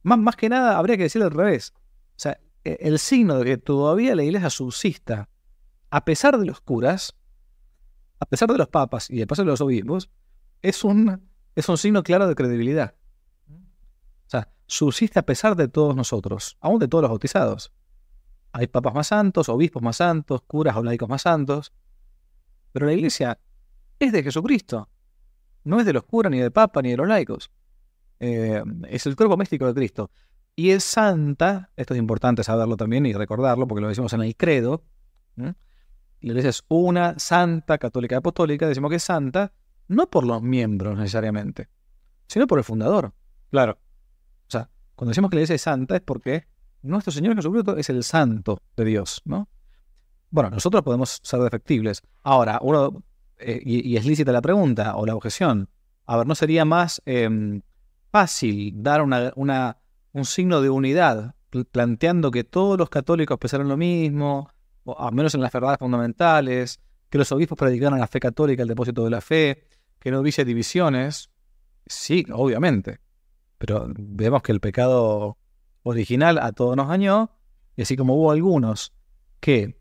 S2: más, más que nada habría que decir al revés. O sea, e-, el signo de que todavía la iglesia subsista, a pesar de los curas, a pesar de los papas y a paso de los obispos, es un, es un signo claro de credibilidad. O sea, subsiste a pesar de todos nosotros, aún de todos los bautizados. Hay papas más santos, obispos más santos, curas o laicos más santos. Pero la iglesia es de Jesucristo. No es de los curas, ni de papa, ni de los laicos. Eh, es el cuerpo místico de Cristo. Y es santa, esto es importante saberlo también y recordarlo porque lo decimos en el credo. La iglesia es una santa católica apostólica, decimos que es santa no por los miembros necesariamente, sino por el fundador. Claro. O sea, cuando decimos que la iglesia es santa es porque nuestro Señor Jesucristo es el santo de Dios, ¿no? Bueno, nosotros podemos ser defectibles. Ahora, uno, eh, y, es lícita la pregunta o la objeción, a ver, ¿no sería más em, fácil dar una, un signo de unidad planteando que todos los católicos pensaron lo mismo, o al menos en las verdades fundamentales, que los obispos predicaran la fe católica, el depósito de la fe, que no hubiese divisiones? Sí, obviamente. Pero vemos que el pecado original a todos nos dañó, y así como hubo algunos que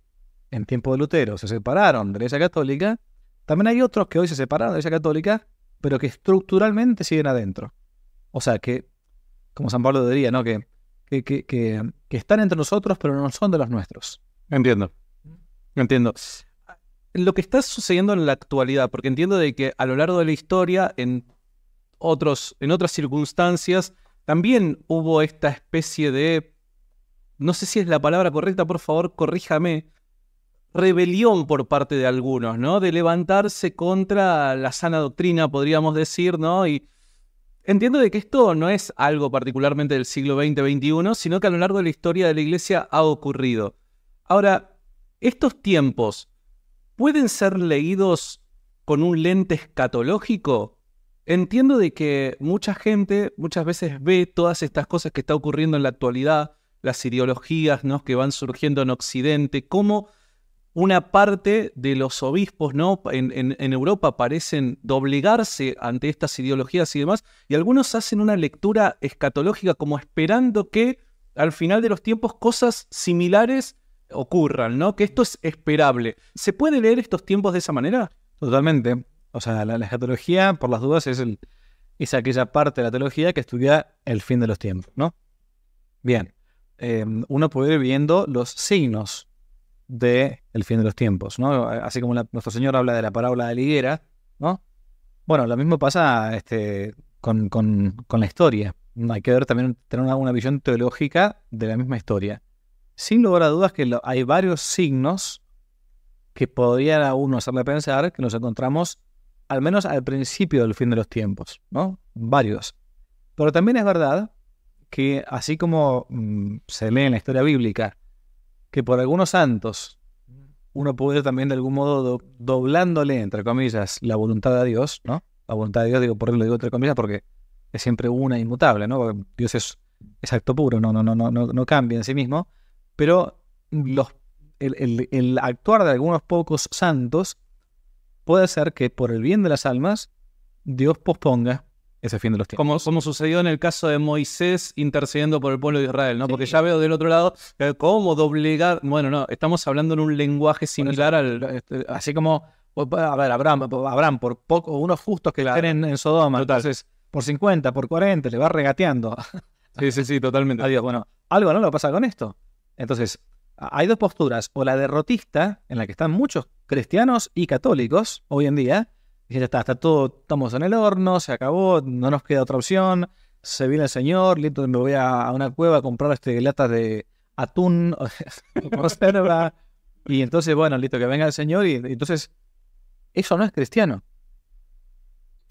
S2: en tiempo de Lutero se separaron de la Iglesia Católica, también hay otros que hoy se separaron de la Iglesia Católica, pero que estructuralmente siguen adentro. O sea, que, como San Pablo diría, ¿no? Que, que, que, que están entre nosotros, pero no son de los nuestros. Entiendo. Mm. Entiendo
S1: lo que está sucediendo en la actualidad, porque entiendo de que a lo largo de la historia, en, otros, en otras circunstancias, también hubo esta especie de, no sé si es la palabra correcta, por favor, corríjame, rebelión por parte de algunos, ¿no? De levantarse contra la sana doctrina, podríamos decir, ¿no? Y entiendo de que esto no es algo particularmente del siglo XX-XXI, sino que a lo largo de la historia de la Iglesia ha ocurrido. Ahora, estos tiempos pueden ser leídos con un lente escatológico, Entiendo de que mucha gente muchas veces ve todas estas cosas que está ocurriendo en la actualidad, las ideologías ¿no? que van surgiendo en Occidente, como una parte de los obispos ¿no? En, Europa parecen doblegarse ante estas ideologías y demás, y algunos hacen una lectura escatológica como esperando que al final de los tiempos cosas similares ocurran, ¿no? que esto es esperable. ¿Se puede leer estos tiempos de esa manera? Totalmente. O sea, la, por las
S2: dudas, es, el, aquella parte de la teología que estudia el fin de los tiempos, ¿no? Bien, em, uno puede ir viendo los signos del fin de los tiempos, ¿no? Así como nuestro Señor habla de la parábola de la higuera, ¿no? Bueno, lo mismo pasa este, con, la historia. Hay que ver también, tener una, visión teológica de la misma historia. Sin lugar a dudas que hay varios signos que podrían a uno hacerle pensar que nos encontramos al menos al principio del fin de los tiempos, ¿no? Varios. Pero también es verdad que así como mm, se lee en la historia bíblica, que por algunos santos uno puede también de algún modo doblándole, entre comillas, la voluntad de Dios, ¿no? La voluntad de Dios, digo, por lo digo entre comillas, porque es siempre una inmutable, ¿no? Porque Dios es, exacto acto puro, no, no, no, no, no cambia en sí mismo. Pero los, el actuar de algunos pocos santos puede ser que por el bien de las almas, Dios posponga ese fin de los
S1: tiempos. Como, sucedió en el caso de Moisés intercediendo por el pueblo de Israel, ¿no? Porque ya veo del otro lado eh, cómo doblegar. Bueno, no, estamos hablando en un lenguaje similar al. Este, así como. Pues, a ver, Abraham, Abraham por poco, unos justos que tienen en,
S2: en, Sodoma. Entonces, por 50, por 40, le va regateando. Sí, sí, sí, totalmente. Adiós. Bueno, algo no lo pasa con esto. Entonces, hay dos posturas, o la derrotista, en la que están muchos cristianos y católicos hoy en día, y ya está, está todo, estamos en el horno, se acabó, no nos queda otra opción, se viene el Señor, listo, me voy a, una cueva a comprar este, latas de atún, conserva, y entonces, bueno, listo, que venga el Señor, y, entonces, eso no es cristiano.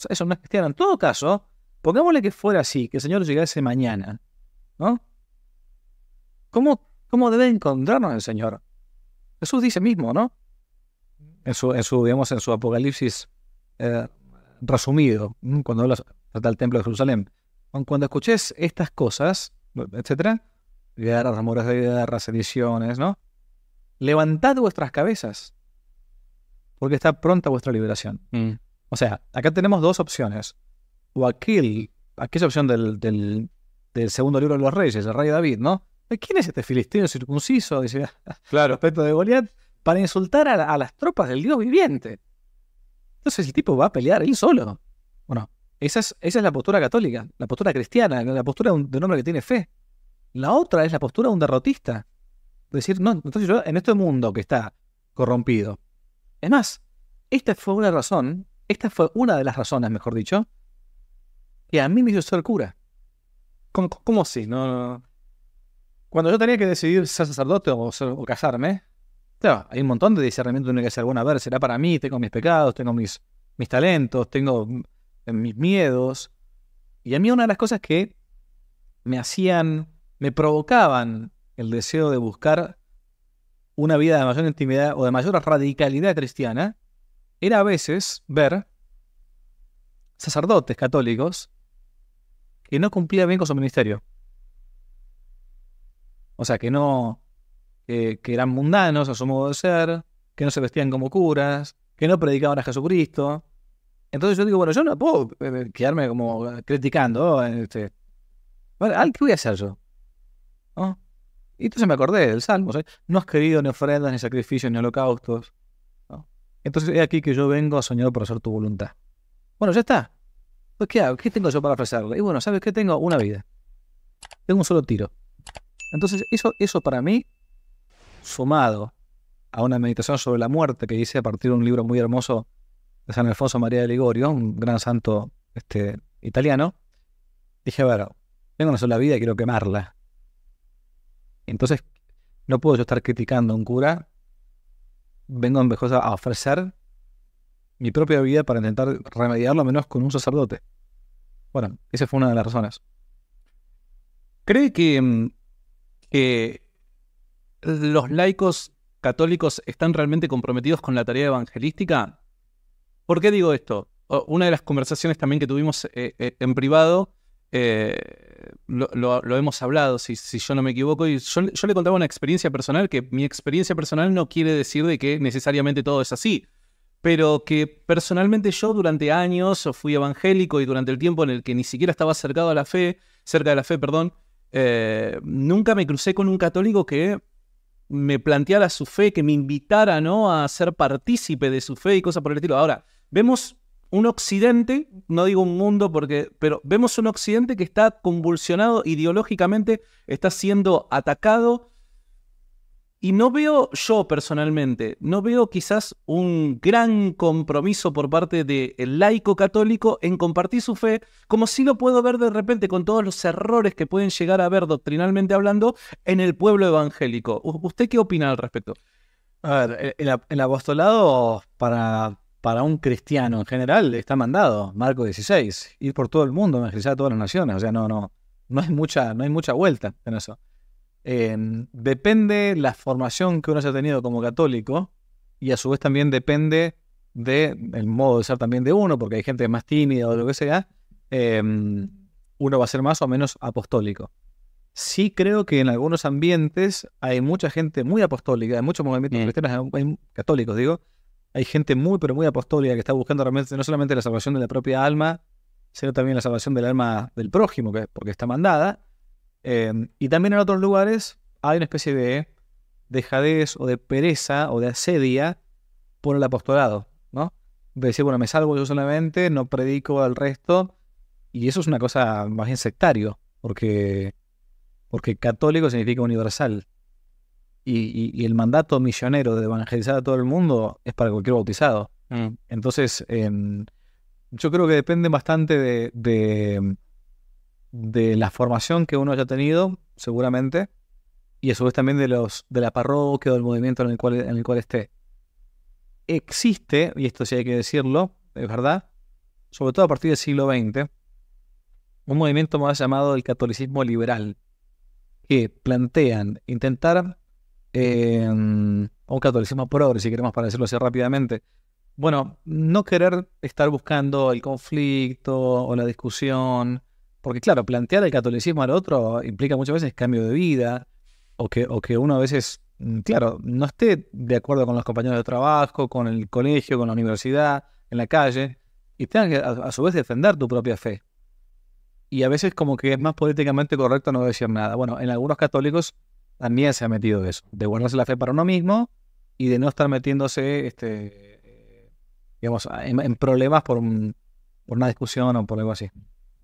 S2: eso no es cristiano. En todo caso, pongámosle que fuera así, que el Señor llegase mañana, ¿no? ¿Cómo ¿Cómo debe encontrarnos el Señor? Jesús dice mismo, ¿no? En su, en su Apocalipsis eh, resumido, cuando habla del templo de Jerusalén. Cuando escuches estas cosas, etcétera, guerras, rumores de guerras, sediciones, ¿no? Levantad vuestras cabezas, porque está pronta vuestra liberación. Mm. O sea, acá tenemos dos opciones. O aquel, aquella opción del, del segundo libro de los reyes, el rey David, ¿no? Eh, ¿Quién es este filisteo circunciso? Dice, claro. aspecto de Goliat, para insultar a, las tropas del Dios viviente. Entonces el tipo va a pelear él solo. Bueno, esa es, esa es la postura católica, la postura cristiana, la postura de un, hombre que tiene fe. La otra es la postura de un derrotista. Decir, no, entonces yo en este mundo que está corrompido. Es más, esta fue una razón, esta fue una de las razones, mejor dicho, que a mí me hizo ser cura. ¿Cómo, cómo así? no, no. Cuando yo tenía que decidir ser sacerdote o, casarme, claro, hay un montón de discernimiento que uno que hacer. Bueno, a ver, será para mí, tengo mis pecados, tengo mis, mis talentos, tengo mis miedos. Y a mí una de las cosas que me hacían, me provocaban el deseo de buscar una vida de mayor intimidad o de mayor radicalidad cristiana, era a veces ver sacerdotes católicos que no cumplían bien con su ministerio. O sea, que no, eran mundanos a su modo de ser, que no se vestían como curas, que no predicaban a Jesucristo. Entonces yo digo, bueno, yo no puedo eh, quedarme como eh, criticando. Eh, este, ¿Qué voy a hacer yo? Y entonces me acordé del Salmo. No has querido ni ofrendas, ni sacrificios, ni holocaustos. Entonces es aquí que yo vengo soñado por hacer tu voluntad. Bueno, ya está. Pues, ¿qué hago? ¿Qué tengo yo para ofrecerle? Y bueno, ¿sabes qué tengo? Una vida. Tengo un solo tiro. Entonces, eso, eso para mí, sumado a una meditación sobre la muerte que hice a partir de un libro muy hermoso de San Alfonso María de Ligorio, un gran santo este, italiano, dije, a ver, tengo una sola vida y quiero quemarla. Entonces, no puedo yo estar criticando a un cura, vengo Vejo a ofrecer mi propia vida para intentar remediarlo menos con un sacerdote. Bueno, esa fue una de las razones.
S1: ¿Cree que mm, que los laicos católicos están realmente comprometidos con la tarea evangelística? ¿Por qué digo esto? Una de las conversaciones también que tuvimos eh, eh, en privado, eh, lo, hemos hablado, si, si, yo no me equivoco, y yo, yo, le contaba una experiencia personal, que mi experiencia personal no quiere decir de que necesariamente todo es así, pero que personalmente yo durante años fui evangélico y durante el tiempo en el que ni siquiera estaba cercado a la fe, cerca de la fe, perdón, eh, nunca me crucé con un católico que me planteara su fe, que me invitara ¿no? a ser partícipe de su fe y cosas por el estilo. Ahora, vemos un occidente, no digo un mundo porque, pero vemos un occidente que está convulsionado ideológicamente, está siendo atacado, y no veo yo personalmente, no veo quizás un gran compromiso por parte del laico católico en compartir su fe, como si lo puedo ver de repente con todos los errores que pueden llegar a haber doctrinalmente hablando en el pueblo evangélico. ¿Usted qué opina al respecto? A ver, el,
S2: apostolado para, para un cristiano en general está mandado, Marco 16, ir por todo el mundo, evangelizar a todas las naciones, o sea, no, no, no hay mucha, no hay mucha vuelta en eso. Em, depende la formación que uno haya tenido como católico y a su vez también depende del modo de ser también de uno, porque hay gente más tímida o lo que sea, em, uno va a ser más o menos apostólico. Sí creo que en algunos ambientes hay mucha gente muy apostólica, hay muchos movimientos mm. cristianos, católicos digo, hay gente muy pero muy apostólica que está buscando realmente no solamente la salvación de la propia alma, sino también la salvación del alma del prójimo, que, porque está mandada, Em, y también en otros lugares hay una especie de dejadez o de pereza o de asedia por el apostolado, ¿no? De decir, bueno, me salvo yo solamente, no predico al resto, y eso es una cosa más bien sectario, porque, porque católico significa universal. Y, el mandato misionero de evangelizar a todo el mundo es para cualquier bautizado. Mm. Entonces, em, yo creo que depende bastante de de la formación que uno haya tenido, seguramente, y a su vez también de, los, de la parroquia o del movimiento en el, cual, en el cual esté. Existe, y esto sí hay que decirlo, es verdad, sobre todo a partir del siglo XX, un movimiento más llamado el catolicismo liberal, que plantean intentar em, un catolicismo progre, si queremos para decirlo así rápidamente. Bueno, no querer estar buscando el conflicto o la discusión porque claro, plantear el catolicismo al otro implica muchas veces cambio de vida o que, o que uno a veces, mm, claro, no esté de acuerdo con los compañeros de trabajo, con el colegio, con la universidad, en la calle, y tenga que a, su vez defender tu propia fe. Y a veces como que es más políticamente correcto no decir nada. Bueno, en algunos católicos también se ha metido eso, de guardarse la fe para uno mismo y de no estar metiéndose, este, eh, digamos, en, problemas por una discusión o
S1: por algo así.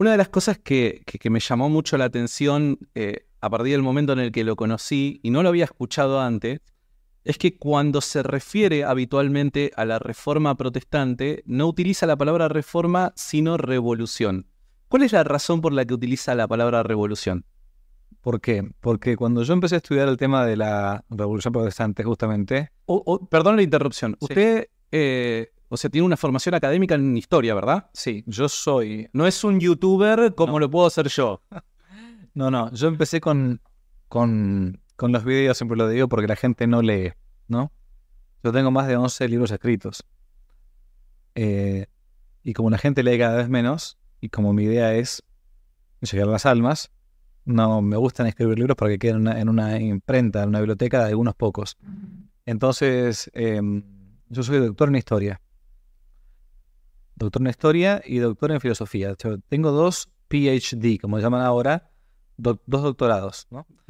S1: Una de las cosas que, me llamó mucho la atención eh, a partir del momento en el que lo conocí y no lo había escuchado antes, es que cuando se refiere habitualmente a la reforma protestante, no utiliza la palabra reforma, sino revolución. ¿Cuál es la razón por la que utiliza la palabra revolución?
S2: ¿Por qué? Porque cuando yo empecé a estudiar el tema de la revolución protestante, justamente.
S1: O, perdón la interrupción. Usted eh, o sea, tiene una formación académica en historia, ¿verdad? Sí, yo soy. No es un youtuber como lo puedo ser yo.
S2: no, no, yo empecé con, con, los videos, siempre lo digo, porque la gente no lee, ¿no? Yo tengo más de 11 libros escritos. Eh, y como la gente lee cada vez menos, y como mi idea es llegar a las almas, no me gustan escribir libros para que queden en una, imprenta, en una biblioteca de algunos pocos. Entonces, em, yo soy doctor en historia doctor en historia y doctor en filosofía. tengo dos PhD, como llaman ahora, dos doctorados.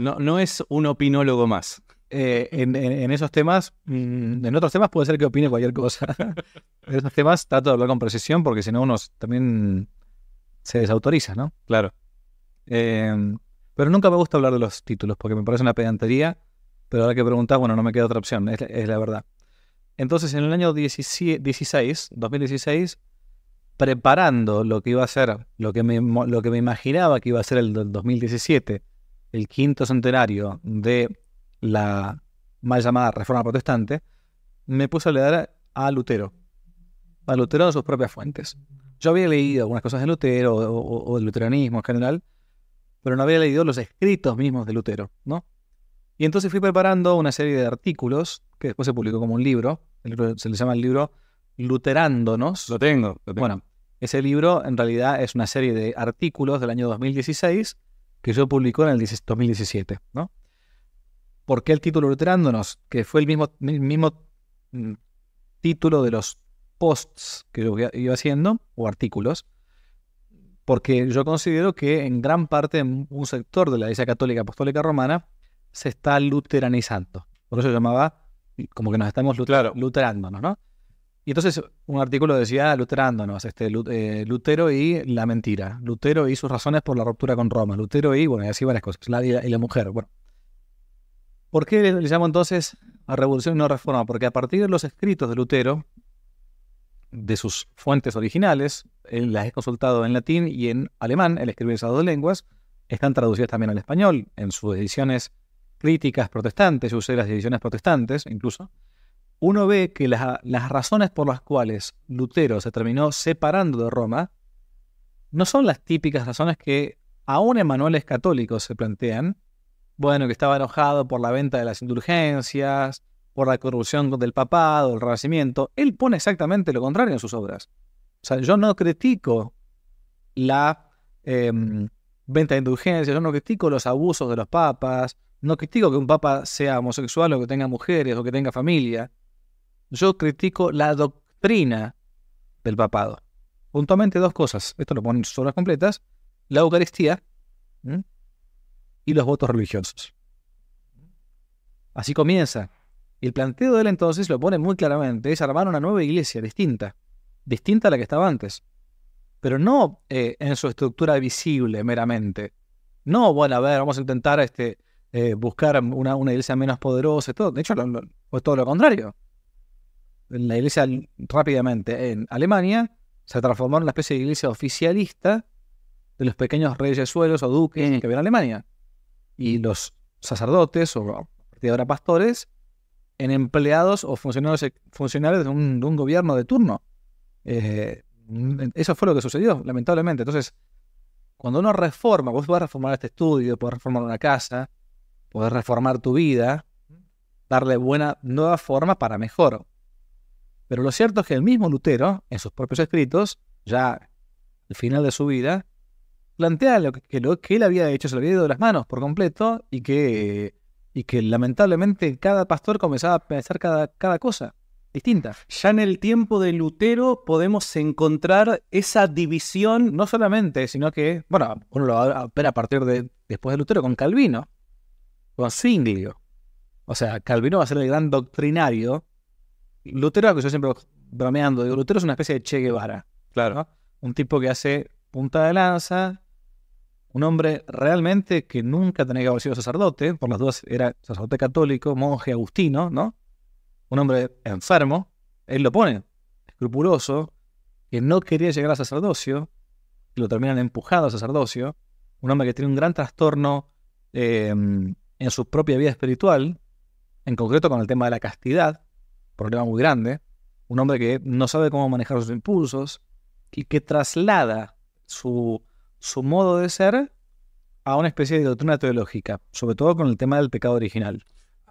S2: ¿no? es un opinólogo más. Eh, en, esos temas, mm, en otros temas puede ser que opine cualquier cosa. en esos temas trato de hablar con precisión porque si no uno también se desautoriza, ¿no? Claro. Em, pero nunca me gusta hablar de los títulos porque me parece una pedantería, pero ahora que preguntás, bueno, no me queda otra opción, es, es la verdad. Entonces, en el año 16, 2016, preparando lo que iba a ser, lo que me, lo que me imaginaba que iba a ser el 2017, el quinto centenario de la mal llamada Reforma Protestante, me puse a leer a Lutero, a Lutero de sus propias fuentes. Yo había leído algunas cosas de Lutero o, del luteranismo en general, pero no había leído los escritos mismos de Lutero, ¿no? Y entonces fui preparando una serie de artículos que después se publicó como un libro, se le llama el libro Luterándonos. Lo tengo, lo tengo. Bueno, ese libro en realidad es una serie de artículos del año 2016 que yo publicó en el 2017. ¿no? ¿Por qué el título Luterándonos? Que fue el mismo, mismo mm, título de los posts que yo iba haciendo, o artículos, porque yo considero que en gran parte, en un sector de la Iglesia Católica Apostólica Romana, se está luteranizando. Por eso llamaba como que nos estamos luterando, luterándonos, ¿no? Y entonces un artículo decía luterándonos, este, eh, Lutero y la mentira, Lutero y sus razones por la ruptura con Roma, Lutero y, bueno, y así las cosas, la, y, la, y, la, mujer. Bueno, ¿por qué le, llamo entonces a revolución y no reforma? Porque a partir de los escritos de Lutero, de sus fuentes originales, él las he consultado en latín y en alemán, él escribe esas dos lenguas, están traducidas también al español, en sus ediciones críticas protestantes, yo usé las ediciones protestantes incluso, uno ve que las, razones por las cuales Lutero se terminó separando de Roma no son las típicas razones que aún en manuales católicos se plantean. Bueno, que estaba enojado por la venta de las indulgencias, por la corrupción del papado, el renacimiento. Él pone exactamente lo contrario en sus obras. O sea, yo no critico la em, venta de indulgencias, yo no critico los abusos de los papas, no critico que un papa sea homosexual o que tenga mujeres o que tenga familia yo critico la doctrina del papado. Puntualmente dos cosas. Esto lo ponen sus obras completas. La Eucaristía y los votos religiosos. Así comienza. Y el planteo de él entonces lo pone muy claramente. Es armar una nueva iglesia distinta. Distinta a la que estaba antes. Pero no eh, en su estructura visible meramente. No, bueno, a ver, vamos a intentar este, eh, buscar una, iglesia menos poderosa y todo. De hecho, es todo lo contrario la iglesia rápidamente en Alemania se transformó en una especie de iglesia oficialista de los pequeños reyes suelos o duques que había en Alemania. Y mm. los sacerdotes o a de ahora pastores en empleados o funcionarios, de, un, gobierno de turno. Eh, eso fue lo que sucedió, lamentablemente. Entonces, cuando uno reforma, vos podés reformar este estudio, podés reformar una casa, podés reformar tu vida, darle buena nueva forma para mejor. Pero lo cierto es que el mismo Lutero, en sus propios escritos, ya al final de su vida, plantea lo que, lo que él había hecho se lo había ido de las manos por completo y que, y que lamentablemente cada pastor comenzaba a pensar cada, cada cosa
S1: distinta. Ya en el tiempo de Lutero podemos encontrar esa división. No solamente, sino que, bueno, uno lo va a ver a partir de después de Lutero con Calvino,
S2: con Singlio. O sea, Calvino va a ser el gran doctrinario Lutero, que yo siempre bromeando, digo, Lutero es una especie de Che Guevara. Claro. Un tipo que hace punta de lanza, un hombre realmente que nunca tenía que haber sido sacerdote, por las dudas era sacerdote católico, monje agustino, ¿no? Un hombre enfermo, él lo pone, escrupuloso, que no quería llegar al sacerdocio, lo terminan empujado al sacerdocio, un hombre que tiene un gran trastorno eh, en su propia vida espiritual, en concreto con el tema de la castidad, problema muy grande, un hombre que no sabe cómo manejar sus impulsos y que traslada su, modo de ser a una especie de doctrina teológica, sobre todo con el
S1: tema del pecado original.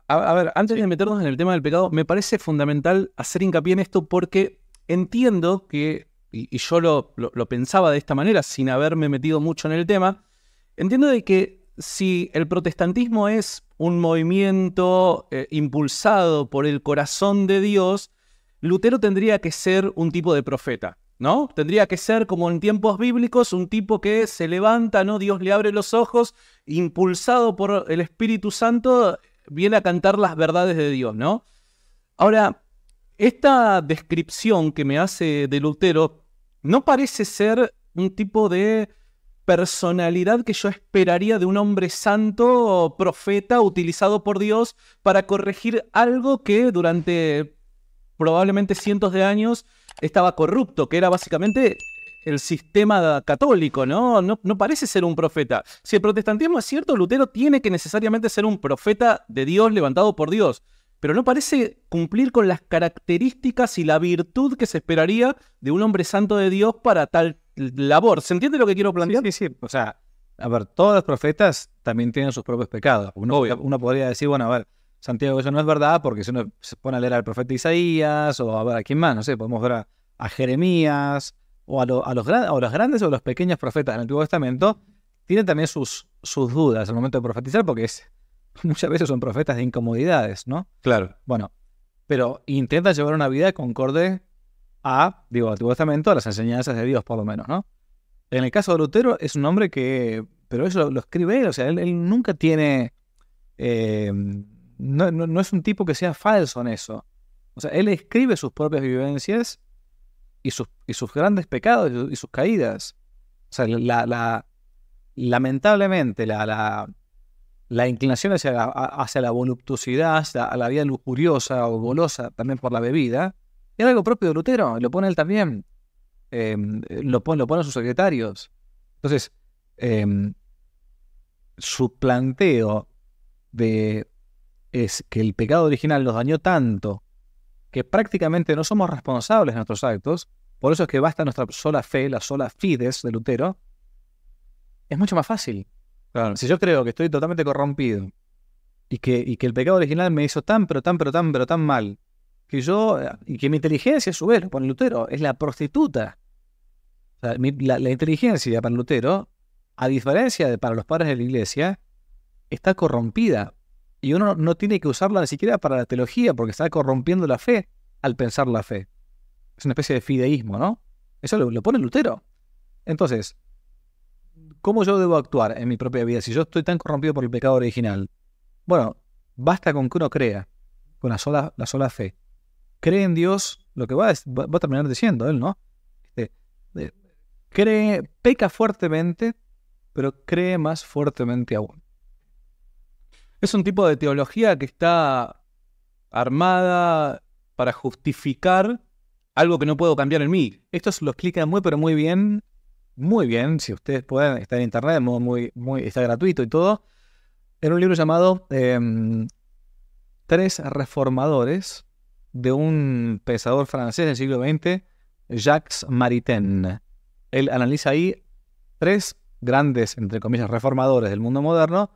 S1: A, ver, antes de meternos en el tema del pecado, me parece fundamental hacer hincapié en esto porque entiendo que, y, yo lo, pensaba de esta manera, sin haberme metido mucho en el tema, entiendo de que si el protestantismo es un movimiento eh, impulsado por el corazón de Dios, Lutero tendría que ser un tipo de profeta, ¿no? Tendría que ser, como en tiempos bíblicos, un tipo que se levanta, ¿no? Dios le abre los ojos, impulsado por el Espíritu Santo, viene a cantar las verdades de Dios, ¿no? Ahora, esta descripción que me hace de Lutero no parece ser un tipo de personalidad que yo esperaría de un hombre santo o profeta utilizado por Dios para corregir algo que durante probablemente cientos de años estaba corrupto, que era básicamente el sistema católico, ¿no? ¿no? ¿no? parece ser un profeta. Si el protestantismo es cierto, Lutero tiene que necesariamente ser un profeta de Dios levantado por Dios, pero no parece cumplir con las características y la virtud que se esperaría de un hombre santo de Dios para tal labor. ¿Se entiende lo que quiero plantear? Sí, sí, O sea, a ver, todos los profetas también tienen sus propios pecados.
S2: Uno, podría decir, bueno, a ver, Santiago, eso no es verdad, porque si uno se pone a leer al profeta Isaías, o a ver a quién más, no sé, podemos ver a, Jeremías, o a, los, los grandes o los pequeños profetas del Antiguo Testamento, tienen también sus, sus dudas al momento de profetizar, porque muchas veces son profetas de incomodidades, ¿no? Claro. Bueno, pero intenta llevar una vida concorde a, digo, al Antiguo Testamento, a las enseñanzas de Dios, por lo menos, ¿no? En el caso de Lutero es un hombre que, pero eso lo, escribe él, o sea, él, nunca tiene, eh, no, es un tipo que sea falso en eso. O sea, él escribe sus propias vivencias y sus, y sus grandes pecados y sus, caídas. O sea, la, lamentablemente la, la, inclinación hacia la, hacia la voluptuosidad, a la, vida lujuriosa o golosa, también por la bebida, es algo propio de Lutero, lo pone él también. Em, lo, pone lo ponen sus secretarios. Entonces, em, su planteo de es que el pecado original nos dañó tanto que prácticamente no somos responsables de nuestros actos, por eso es que basta nuestra sola fe, la sola fides de Lutero, es mucho más fácil. Si yo creo que estoy totalmente corrompido y que, y que el pecado original me hizo tan, pero tan, pero tan, pero tan mal, que yo, y que mi inteligencia a su vez pone Lutero es la prostituta. la, inteligencia para Lutero, a diferencia de para los padres de la iglesia, está corrompida. Y uno no tiene que usarla ni siquiera para la teología, porque está corrompiendo la fe al pensar la fe. Es una especie de fideísmo, ¿no? Eso lo, pone Lutero. Entonces, ¿cómo yo debo actuar en mi propia vida si yo estoy tan corrompido por el pecado original? Bueno, basta con que uno crea, con sola, la sola fe cree en Dios, lo que va a, va terminar diciendo él, ¿no? Este, eh, cree, peca fuertemente, pero
S1: cree más fuertemente aún. Es un tipo de teología que está armada para justificar algo que no puedo cambiar en mí. Esto lo explica muy, pero muy bien. Muy
S2: bien, si ustedes pueden, está en internet, muy, muy, está gratuito y todo. Era un libro llamado em, Tres Reformadores, de un pensador francés del siglo XX, Jacques Maritain. Él analiza ahí tres grandes, entre comillas, reformadores del mundo moderno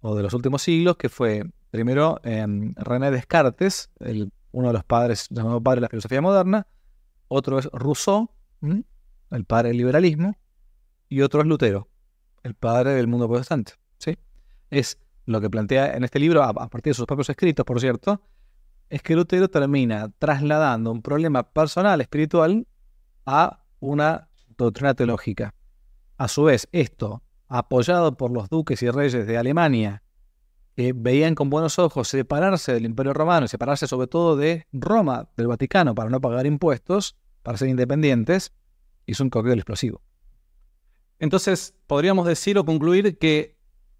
S2: o de los últimos siglos, que fue primero em, René Descartes, uno de los padres, llamado padre de la filosofía moderna, otro es Rousseau, el padre del liberalismo, y otro es Lutero, el padre del mundo protestante. ¿sí? Es lo que plantea en este libro, a partir de sus propios escritos, por cierto, es que Lutero termina trasladando un problema personal espiritual a una doctrina teológica. A su vez, esto, apoyado por los duques y reyes de Alemania, que veían con buenos ojos separarse del Imperio Romano y separarse sobre todo de Roma, del Vaticano, para no pagar impuestos, para ser independientes, hizo un coqueo explosivo.
S1: Entonces, podríamos decir o concluir que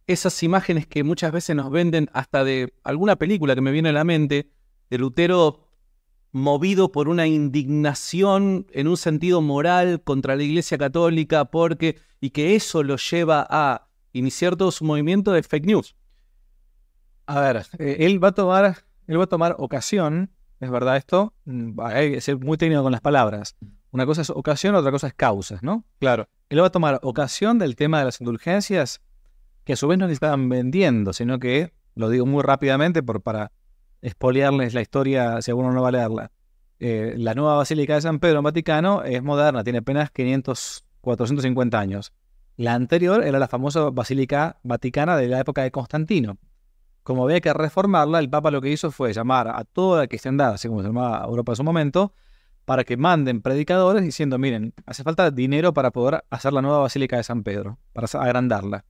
S1: esas imágenes que muchas veces nos venden hasta de alguna película que me viene a la mente, de Lutero movido por una indignación en un sentido moral contra la Iglesia Católica, porque, y que eso lo lleva a iniciar todo su movimiento de fake news. A ver, eh, él va a tomar, él va a tomar ocasión, es verdad esto,
S2: hay que ser muy técnico con las palabras. Una cosa es ocasión, otra cosa es causas, ¿no? Claro. Él va a tomar ocasión del tema de las indulgencias, que a su vez no le estaban vendiendo, sino que, lo digo muy rápidamente por, para espolearles la historia si alguno no va a leerla. Eh, la nueva Basílica de San Pedro en Vaticano es moderna, tiene apenas 500, 450 años. La anterior era la famosa Basílica Vaticana de la época de Constantino. Como había que reformarla, el Papa lo que hizo fue llamar a toda la cristiandad, así como se llamaba Europa en su momento, para que manden predicadores diciendo, miren, hace falta dinero para poder hacer la nueva Basílica de San Pedro, para agrandarla.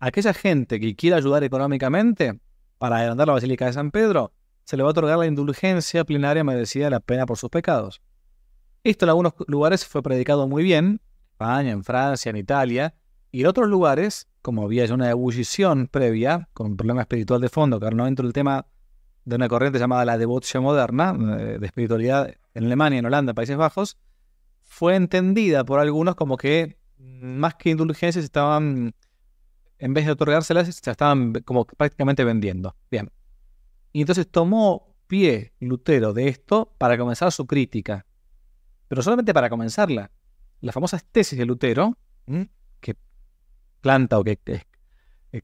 S2: Aquella gente que quiera ayudar económicamente para agrandar la Basílica de San Pedro, se le va a otorgar la indulgencia plenaria merecida la pena por sus pecados. Esto en algunos lugares fue predicado muy bien, en España, en Francia, en Italia, y en otros lugares, como había ya una ebullición previa, con un problema espiritual de fondo, que ahora no entro el tema de una corriente llamada la devoción moderna, eh, de espiritualidad en Alemania, en Holanda, en Países Bajos, fue entendida por algunos como que mm, más que indulgencias estaban, en vez de otorgárselas, se estaban como prácticamente vendiendo. Bien, y entonces tomó pie Lutero de esto para comenzar su crítica, pero solamente para comenzarla. Las famosas tesis de Lutero, que planta o que,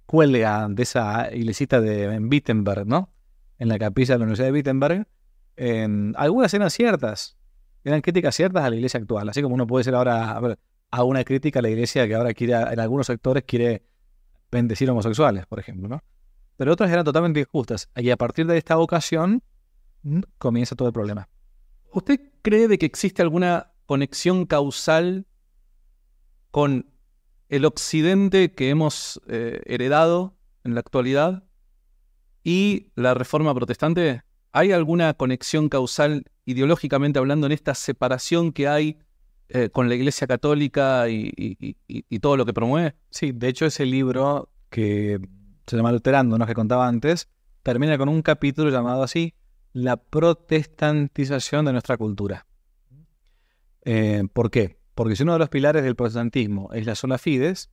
S2: cuelga de esa iglesita de en Wittenberg, ¿no? En la capilla de la Universidad de Wittenberg, em, algunas eran ciertas, eran críticas ciertas a la iglesia actual, así como uno puede ser ahora a, una crítica a la iglesia que ahora quiere, en algunos sectores quiere bendecir homosexuales, por ejemplo, ¿no? pero otras eran
S1: totalmente injustas. Y a partir de esta ocasión comienza todo el problema. ¿Usted cree de que existe alguna conexión causal con el occidente que hemos eh, heredado en la actualidad y la reforma protestante? ¿Hay alguna conexión causal ideológicamente hablando en esta separación que hay eh, con la Iglesia Católica y, todo lo que promueve? Sí, de hecho ese libro
S2: que se llama alterando, ¿no? que contaba antes, termina con un capítulo llamado así, la protestantización de nuestra cultura. Eh, ¿Por qué? Porque si uno de los pilares del protestantismo es la sola fides,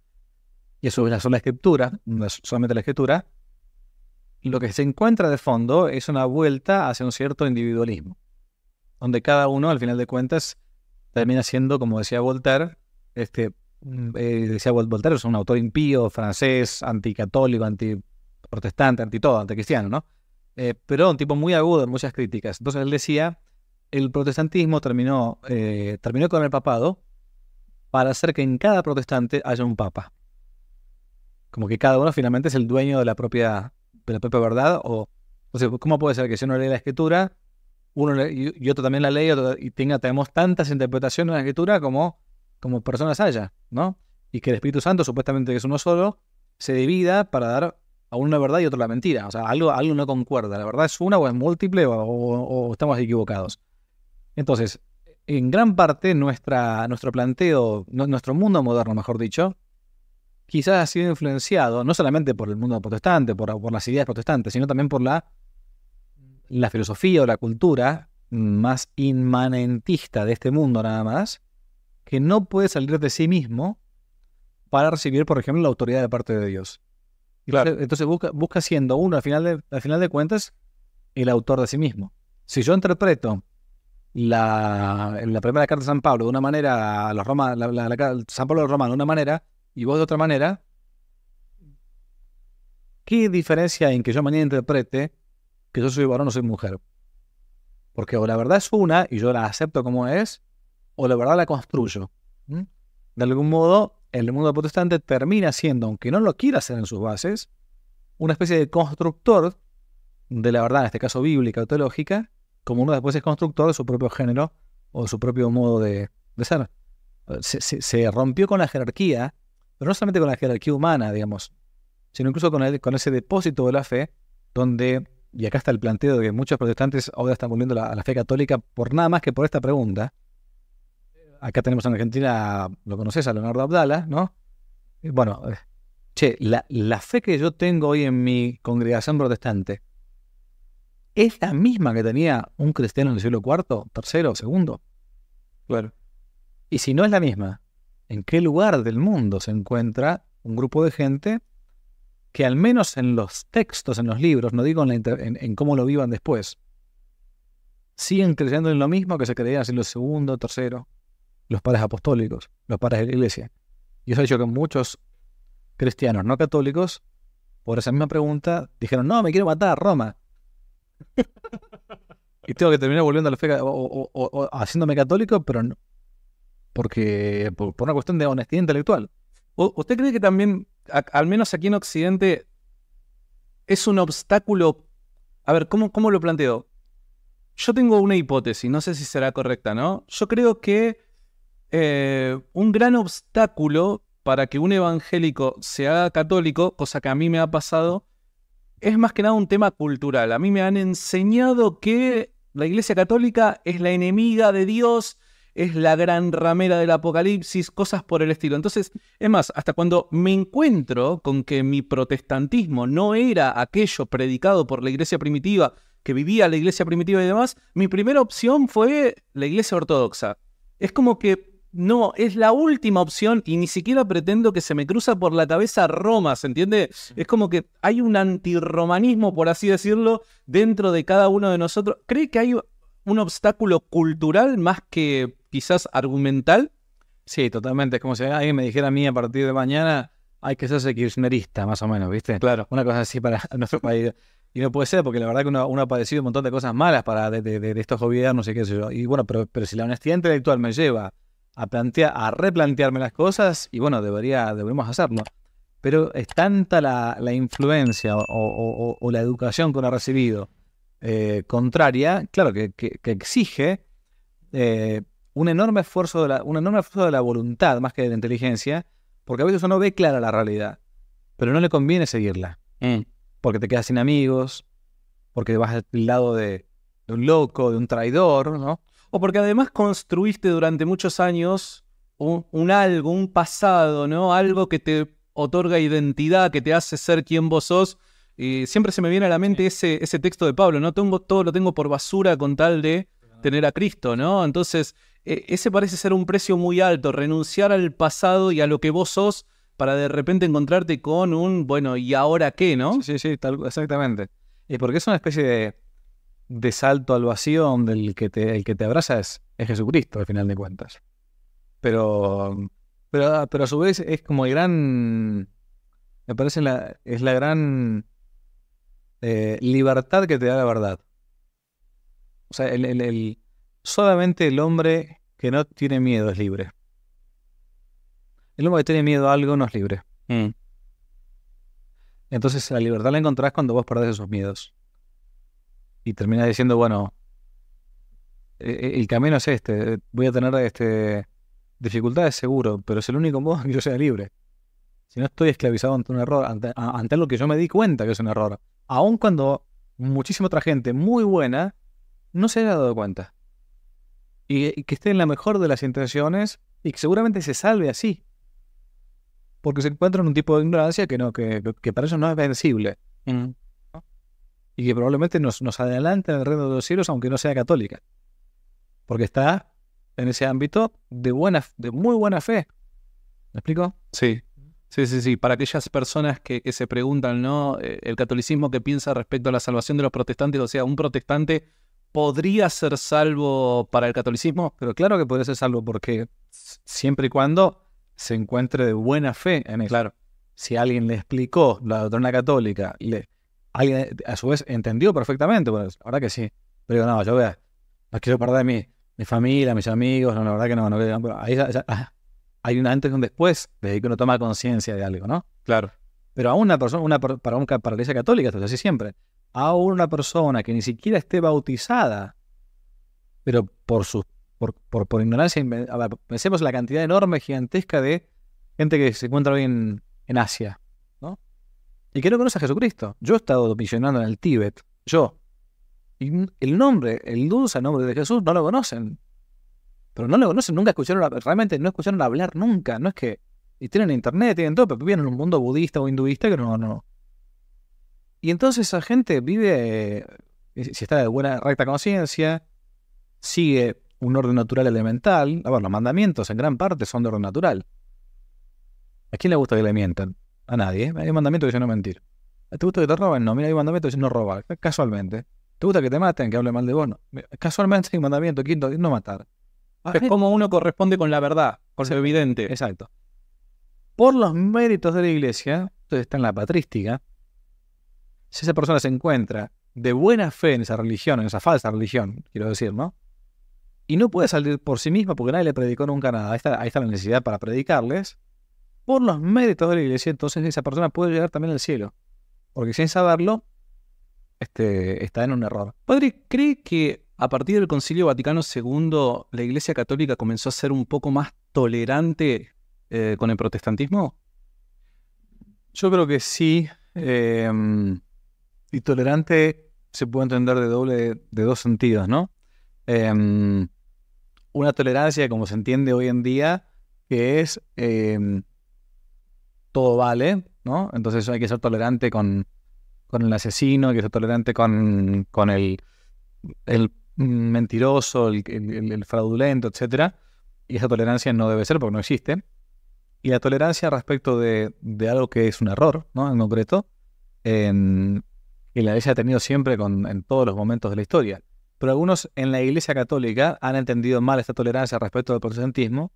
S2: y eso es la sola escritura, solamente la escritura, lo que se encuentra de fondo es una vuelta hacia un cierto individualismo, donde cada uno, al final de cuentas, termina siendo, como decía Voltaire, este, Mm, eh, decía Voltaire, es un autor impío, francés, anticatólico, antiprotestante, anti todo, anticristiano, ¿no? Eh, pero un tipo muy agudo en muchas críticas. Entonces él decía, el protestantismo terminó, eh, terminó con el papado para hacer que en cada protestante haya un papa. Como que cada uno finalmente es el dueño de la propia, de la verdad. O, sea, ¿cómo puede ser que si uno lee la escritura, uno y, otro también la lee y, y tenga, tenemos tantas interpretaciones de la escritura como como personas haya, ¿no? Y que el Espíritu Santo, supuestamente que es uno solo, se divida para dar a uno la verdad y otro la mentira. O sea, algo, algo no concuerda. La verdad es una o es múltiple o, estamos equivocados. Entonces, en gran parte nuestra, nuestro planteo, nuestro mundo moderno, mejor dicho, quizás ha sido influenciado no solamente por el mundo protestante, por, las ideas protestantes, sino también por la, la filosofía o la cultura más inmanentista de este mundo nada más, que no puede salir de sí mismo para recibir, por ejemplo, la autoridad de parte de Dios. Entonces, busca, siendo uno, al final, de, final de cuentas, el autor de sí mismo. Si yo interpreto la, la primera carta de San Pablo de una manera, los la, San Pablo de Roma de una manera, y vos de otra manera, ¿qué diferencia hay en que yo mañana interprete que yo soy varón o soy mujer? Porque o la verdad es una y yo la acepto como es, o la verdad la construyo. De algún modo, el mundo protestante termina siendo, aunque no lo quiera hacer en sus bases, una especie de constructor de la verdad, en este caso bíblica o teológica, como uno después es constructor de su propio género o de su propio modo de, ser. Se, rompió con la jerarquía, pero no solamente con la jerarquía humana, digamos, sino incluso con, ese depósito de la fe, donde, y acá está el planteo de que muchos protestantes ahora están volviendo a la fe católica por nada más que por esta pregunta, acá tenemos en Argentina, lo conoces a Leonardo Abdala, ¿no? Eh, bueno, eh, che, la, fe que yo tengo hoy en mi congregación protestante es la misma que tenía un cristiano en el siglo IV, tercero, segundo. Bueno, Y si no es la misma, ¿en qué lugar del mundo se encuentra un grupo de gente que al menos en los textos, en los libros, no digo en, cómo lo vivan después, siguen creyendo en lo mismo que se creía en el siglo II, III? los padres apostólicos, los padres de la iglesia. Y eso ha dicho que muchos cristianos no católicos, por esa misma pregunta, dijeron, no, me quiero matar a Roma. y tengo que terminar volviendo a la fe o, haciéndome católico, pero no. Porque, por, una cuestión de honestidad intelectual.
S1: ¿Usted cree que también, al menos aquí en Occidente, es un obstáculo? A ver, ¿cómo, cómo lo planteo? Yo tengo una hipótesis, no sé si será correcta, ¿no? Yo creo que eh, un gran obstáculo para que un evangélico se haga católico, cosa que a mí me ha pasado, es más que nada un tema cultural. A mí me han enseñado que la Iglesia Católica es la enemiga de Dios, es la gran ramera del apocalipsis, cosas por el estilo. Entonces, es más, hasta cuando me encuentro con que mi protestantismo no era aquello predicado por la Iglesia primitiva, que vivía la Iglesia primitiva y demás, mi primera opción fue la Iglesia ortodoxa. Es como que no, es la última opción y ni siquiera pretendo que se me cruza por la cabeza Roma, ¿se entiende? Es como que hay un antirromanismo, por así decirlo, dentro de cada uno de nosotros. ¿Cree que hay un obstáculo cultural más que quizás argumental? Sí, totalmente. Es como si alguien me dijera a mí a
S2: partir de mañana hay que ser kirchnerista, más o menos, ¿viste? Claro. Una cosa así para nuestro país. Y no puede ser, porque la verdad que uno, ha padecido un montón de cosas malas para de, estos gobiernos y qué sé yo. Y bueno, pero, pero si la honestidad intelectual me lleva a, a replantearme las cosas y bueno, debería, deberíamos hacerlo. Pero es tanta la, influencia o, la educación que uno ha recibido eh, contraria, claro, que, exige eh, un, enorme esfuerzo de la, enorme esfuerzo de la voluntad más que de la inteligencia, porque a veces uno ve clara la realidad, pero no le conviene seguirla. Mm. Porque te quedas sin
S1: amigos, porque vas al lado de, de un loco, de un traidor, ¿no? o porque además construiste durante muchos años un, algo, un pasado, ¿no? Algo que te otorga identidad, que te hace ser quien vos sos. Y siempre se me viene a la mente ese, texto de Pablo, ¿no? Tengo, todo lo tengo por basura con tal de tener a Cristo, ¿no? Entonces, e, ese parece ser un precio muy alto, renunciar al pasado y a lo que vos sos para de repente encontrarte con un, bueno, ¿y ahora qué, no? Sí, sí, exactamente. Y porque es una especie de de salto al vacío donde el que te, el que te abraza
S2: es, Jesucristo, al final de cuentas. Pero, ah, pero, a su vez es como el gran, me parece la, es la gran eh, libertad que te da la verdad. O sea, el, solamente el hombre que no tiene miedo es libre. El hombre que tiene miedo a algo no es libre. Mm. Entonces la libertad la encontrás cuando vos perdés esos miedos y termina diciendo, bueno, e, e, el camino es este, voy a tener este, dificultades seguro, pero es el único modo que yo sea libre. Si no estoy esclavizado ante un error, ante, algo que yo me di cuenta que es un error, aun cuando muchísima otra gente muy buena no se haya dado cuenta. Y, que esté en la mejor de las intenciones y que seguramente se salve así. Porque se encuentra en un tipo de ignorancia que no, que, para eso no es vencible. Mm y que probablemente nos, nos adelanta en el reino de los cielos, aunque no sea católica. Porque
S1: está en ese ámbito de, buena, de muy buena fe.
S2: ¿Me explico? Sí.
S1: Sí, sí, sí. Para aquellas personas que, se preguntan, ¿no? Eh, el catolicismo que piensa respecto a la salvación de los protestantes, o sea, un protestante podría ser salvo para el catolicismo. Pero claro que podría ser salvo porque siempre y cuando se encuentre de buena
S2: fe en Claro. Si alguien le explicó la doctrina católica, le, alguien a su vez entendió perfectamente, la verdad que sí. Pero digo, no, yo vea, no quiero perder mi, mi familia, mis amigos, la verdad que no, no, ahí ah, hay un antes y un después de que uno toma conciencia de algo, ¿no? Claro. Pero a una persona, una, para, un, para la iglesia católica, esto es así siempre, a una persona que ni siquiera esté bautizada, pero por su por, por, ignorancia, pensemos en la cantidad enorme, gigantesca de gente que se encuentra hoy en, en Asia, y que no conoce a Jesucristo. Yo he estado misionando en el Tíbet. Yo. Y el nombre, el dulce nombre de Jesús, no lo conocen. Pero no lo conocen, nunca escucharon, realmente no escucharon hablar nunca. No es que. Y tienen internet, tienen todo, pero viven en un mundo budista o hinduista que no, no. Y entonces esa gente vive, eh, si está de buena, recta conciencia, sigue un orden natural elemental. A ver, los mandamientos en gran parte son de orden natural. ¿A quién le gusta que le mientan? A nadie. ¿eh? Hay un mandamiento que dice no mentir. ¿Te gusta que te roben? No, mira, hay un mandamiento que dice no robar, casualmente. ¿Te gusta que te maten, que hable mal de vos? No. Casualmente hay un mandamiento quinto, no matar. Ah, es como uno corresponde con la verdad, con lo evidente. Exacto. Por los méritos de la iglesia, entonces está en la patrística, si esa persona se encuentra de buena fe en esa religión, en esa falsa religión, quiero decir, ¿no? Y no puede salir por sí misma porque nadie le predicó nunca nada. ahí está la necesidad para predicarles por los méritos de la iglesia, entonces esa persona puede llegar también al cielo. Porque sin saberlo, este, está en un error.
S1: Padre, ¿cree que a partir del Concilio Vaticano II la Iglesia Católica comenzó a ser un poco más tolerante eh, con el protestantismo? Yo creo que sí. Em, y
S2: tolerante se puede entender de, doble, de dos sentidos, ¿no? Em, una tolerancia, como se entiende hoy en día, que es em, todo vale, ¿no? Entonces hay que ser tolerante con, el asesino, hay que ser tolerante con, el, mentiroso, el, fraudulento, etc. Y esa tolerancia no debe ser porque no existe. Y la tolerancia respecto de, algo que es un error, ¿no? En concreto, y la iglesia ha tenido siempre en todos los momentos de la historia. Pero algunos en la iglesia católica han entendido mal esta tolerancia respecto del protestantismo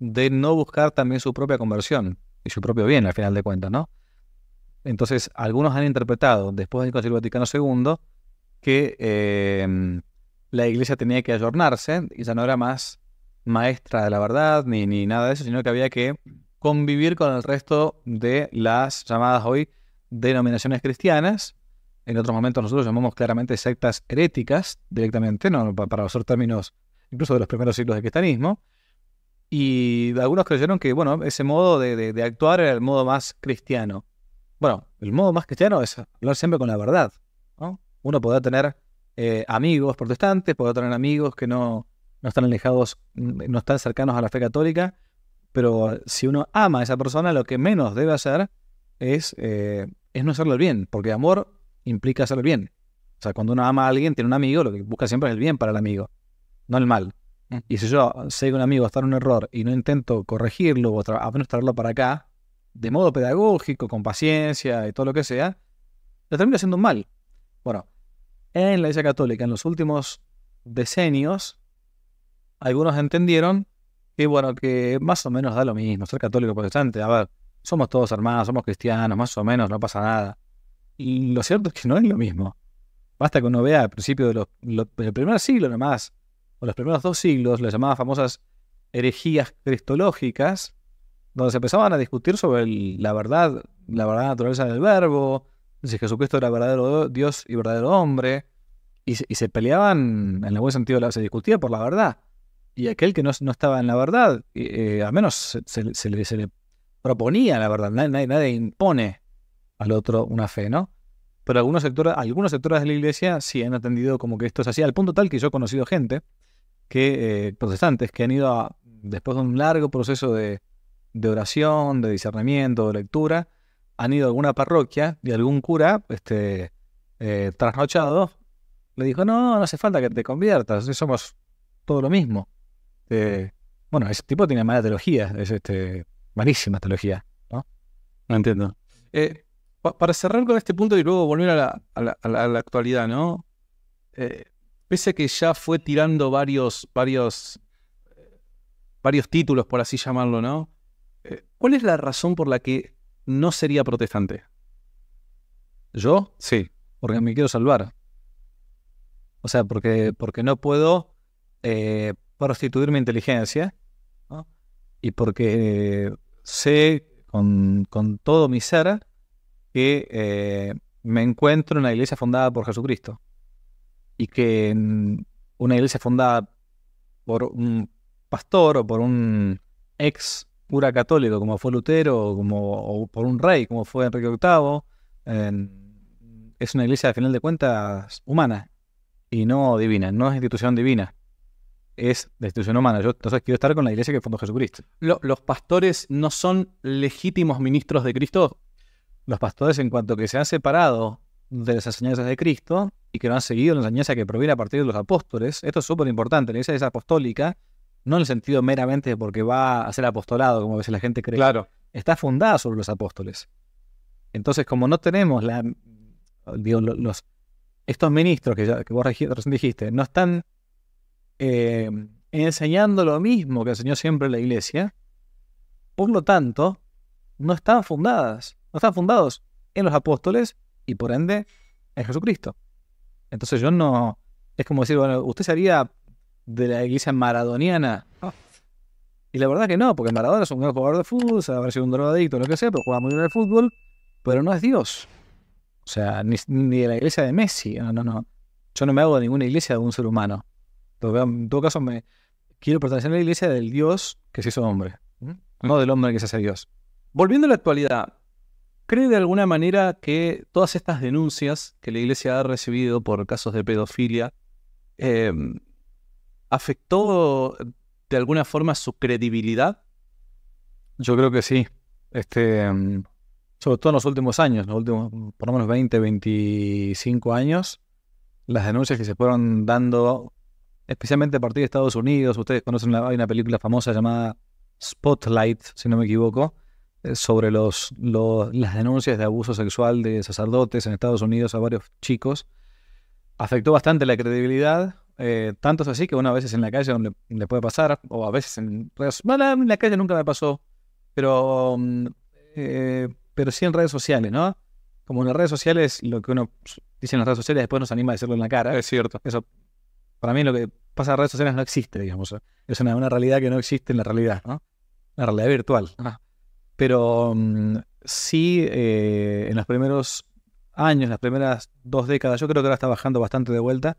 S2: de no buscar también su propia conversión y su propio bien, al final de cuentas, ¿no? Entonces, algunos han interpretado, después del Concilio Vaticano II, que eh, la iglesia tenía que ayornarse y ya no era más maestra de la verdad ni, ni nada de eso, sino que había que convivir con el resto de las llamadas hoy denominaciones cristianas. En otros momentos nosotros llamamos claramente sectas heréticas directamente, ¿no? para usar términos incluso de los primeros siglos del cristianismo. Y algunos creyeron que, bueno, ese modo de, actuar era el modo más cristiano. Bueno, el modo más cristiano es hablar siempre con la verdad. ¿no? Uno podrá tener eh, amigos protestantes, podrá tener amigos que no, están alejados, mm, no están cercanos a la fe católica, pero si uno ama a esa persona, lo que menos debe hacer es, eh, es no hacerlo bien, porque amor implica hacerle el bien. O sea, cuando uno ama a alguien, tiene un amigo, lo que busca siempre es el bien para el amigo, no el mal. Y si yo sé un amigo está en un error y no intento corregirlo o al menos para acá, de modo pedagógico, con paciencia y todo lo que sea, lo termino haciendo mal. Bueno, en la Iglesia Católica, en los últimos decenios, algunos entendieron que, bueno, que más o menos da lo mismo ser católico protestante. A ver, somos todos hermanos, somos cristianos, más o menos, no pasa nada. Y lo cierto es que no es lo mismo. Basta que uno vea al principio del primer siglo nomás, los primeros dos siglos, las llamadas famosas herejías cristológicas, donde se empezaban a discutir sobre la verdad, la verdad naturaleza del verbo, si Jesucristo era verdadero Dios y verdadero hombre, y se, peleaban, en el buen sentido, se discutía por la verdad. Y aquel que no, estaba en la verdad, eh, al menos se, le, proponía la verdad, nadie, nadie impone al otro una fe, ¿no? Pero algunos sectores, algunos sectores de la iglesia sí han atendido como que esto es así, al punto tal que yo he conocido gente que eh, protestantes que han ido a, después de un largo proceso de, oración, de discernimiento, de lectura, han ido a alguna parroquia y algún cura este, eh, trasnochado le dijo, no, no hace falta que te conviertas, somos todo lo mismo. Eh, bueno, ese tipo tiene mala teología, es este, malísima teología,
S1: ¿no? No entiendo. para cerrar con este punto y luego volver a la, actualidad, ¿no? pese a que ya fue tirando varios, varios, varios títulos, por así llamarlo, ¿no? Eh, ¿Cuál es la razón por la que no sería protestante? ¿Yo?
S2: Sí, porque me quiero salvar. O sea, porque, porque no puedo eh, prostituir mi inteligencia y porque sé con, todo mi ser que eh, me encuentro en la iglesia fundada por Jesucristo y que una iglesia fundada por un pastor o por un ex cura católico como fue Lutero o, como, por un rey como fue Enrique VIII, es una iglesia al final de cuentas humana y no divina, no es institución divina, es institución humana. Yo entonces quiero estar con la iglesia que fundó Jesucristo.
S1: ¿Los pastores no son legítimos ministros de Cristo? Los pastores en cuanto que se han separado de las enseñanzas de
S2: Cristo, y que no han seguido la enseñanza que proviene a partir de los apóstoles. Esto es súper importante. La iglesia es apostólica, no en el sentido meramente porque va a ser apostolado, como a veces la gente cree. Claro. Está fundada sobre los apóstoles. Entonces, como no tenemos los, estos ministros que, vos recién dijiste, no están eh, enseñando lo mismo que enseñó siempre la iglesia, por lo tanto, no están fundadas, no están fundados en los apóstoles y por ende en Jesucristo. Entonces yo no. Es como decir, bueno, ¿usted sería de la iglesia maradoniana? Ah. Y la verdad que no, porque Maradona es un gran jugador de fútbol, se habrá sido un drogadicto, lo que sea, pero juega muy bien al fútbol, pero no es Dios. O sea, ni, de la iglesia de Messi, no, no, no. Yo no me hago de ninguna iglesia de un ser humano. En todo caso, me
S1: quiero pertenecer a la iglesia del Dios que se hizo hombre, mm. no del hombre que se hace Dios. Volviendo a la actualidad, ¿Cree de alguna manera que todas estas denuncias que la Iglesia ha recibido por casos de pedofilia em, afectó de alguna forma su credibilidad? Yo creo que sí. Este,
S2: em, sobre todo en los últimos años, los últimos por lo menos 20, 25 años, las denuncias que se fueron dando, especialmente a partir de Estados Unidos, ustedes conocen, hay una película famosa llamada Spotlight, si no me equivoco, eh, sobre los, las denuncias de abuso sexual de sacerdotes en Estados Unidos a varios chicos, afectó bastante la credibilidad. Eh, tanto es así que una a veces en la calle donde le, puede pasar, o a veces en redes pues, bueno, en la calle nunca me pasó, pero, mm, eh, pero sí en redes sociales, ¿no? Como en las redes sociales, lo que uno dice en las redes sociales después nos anima a decirlo en la cara. Es cierto. Eso, para mí lo que pasa en redes sociales no existe, digamos. Es una, realidad que no existe en la realidad, ¿no? La realidad virtual. Pero mm, sí, eh, en los primeros años, las primeras dos décadas, yo creo que ahora está bajando bastante de vuelta,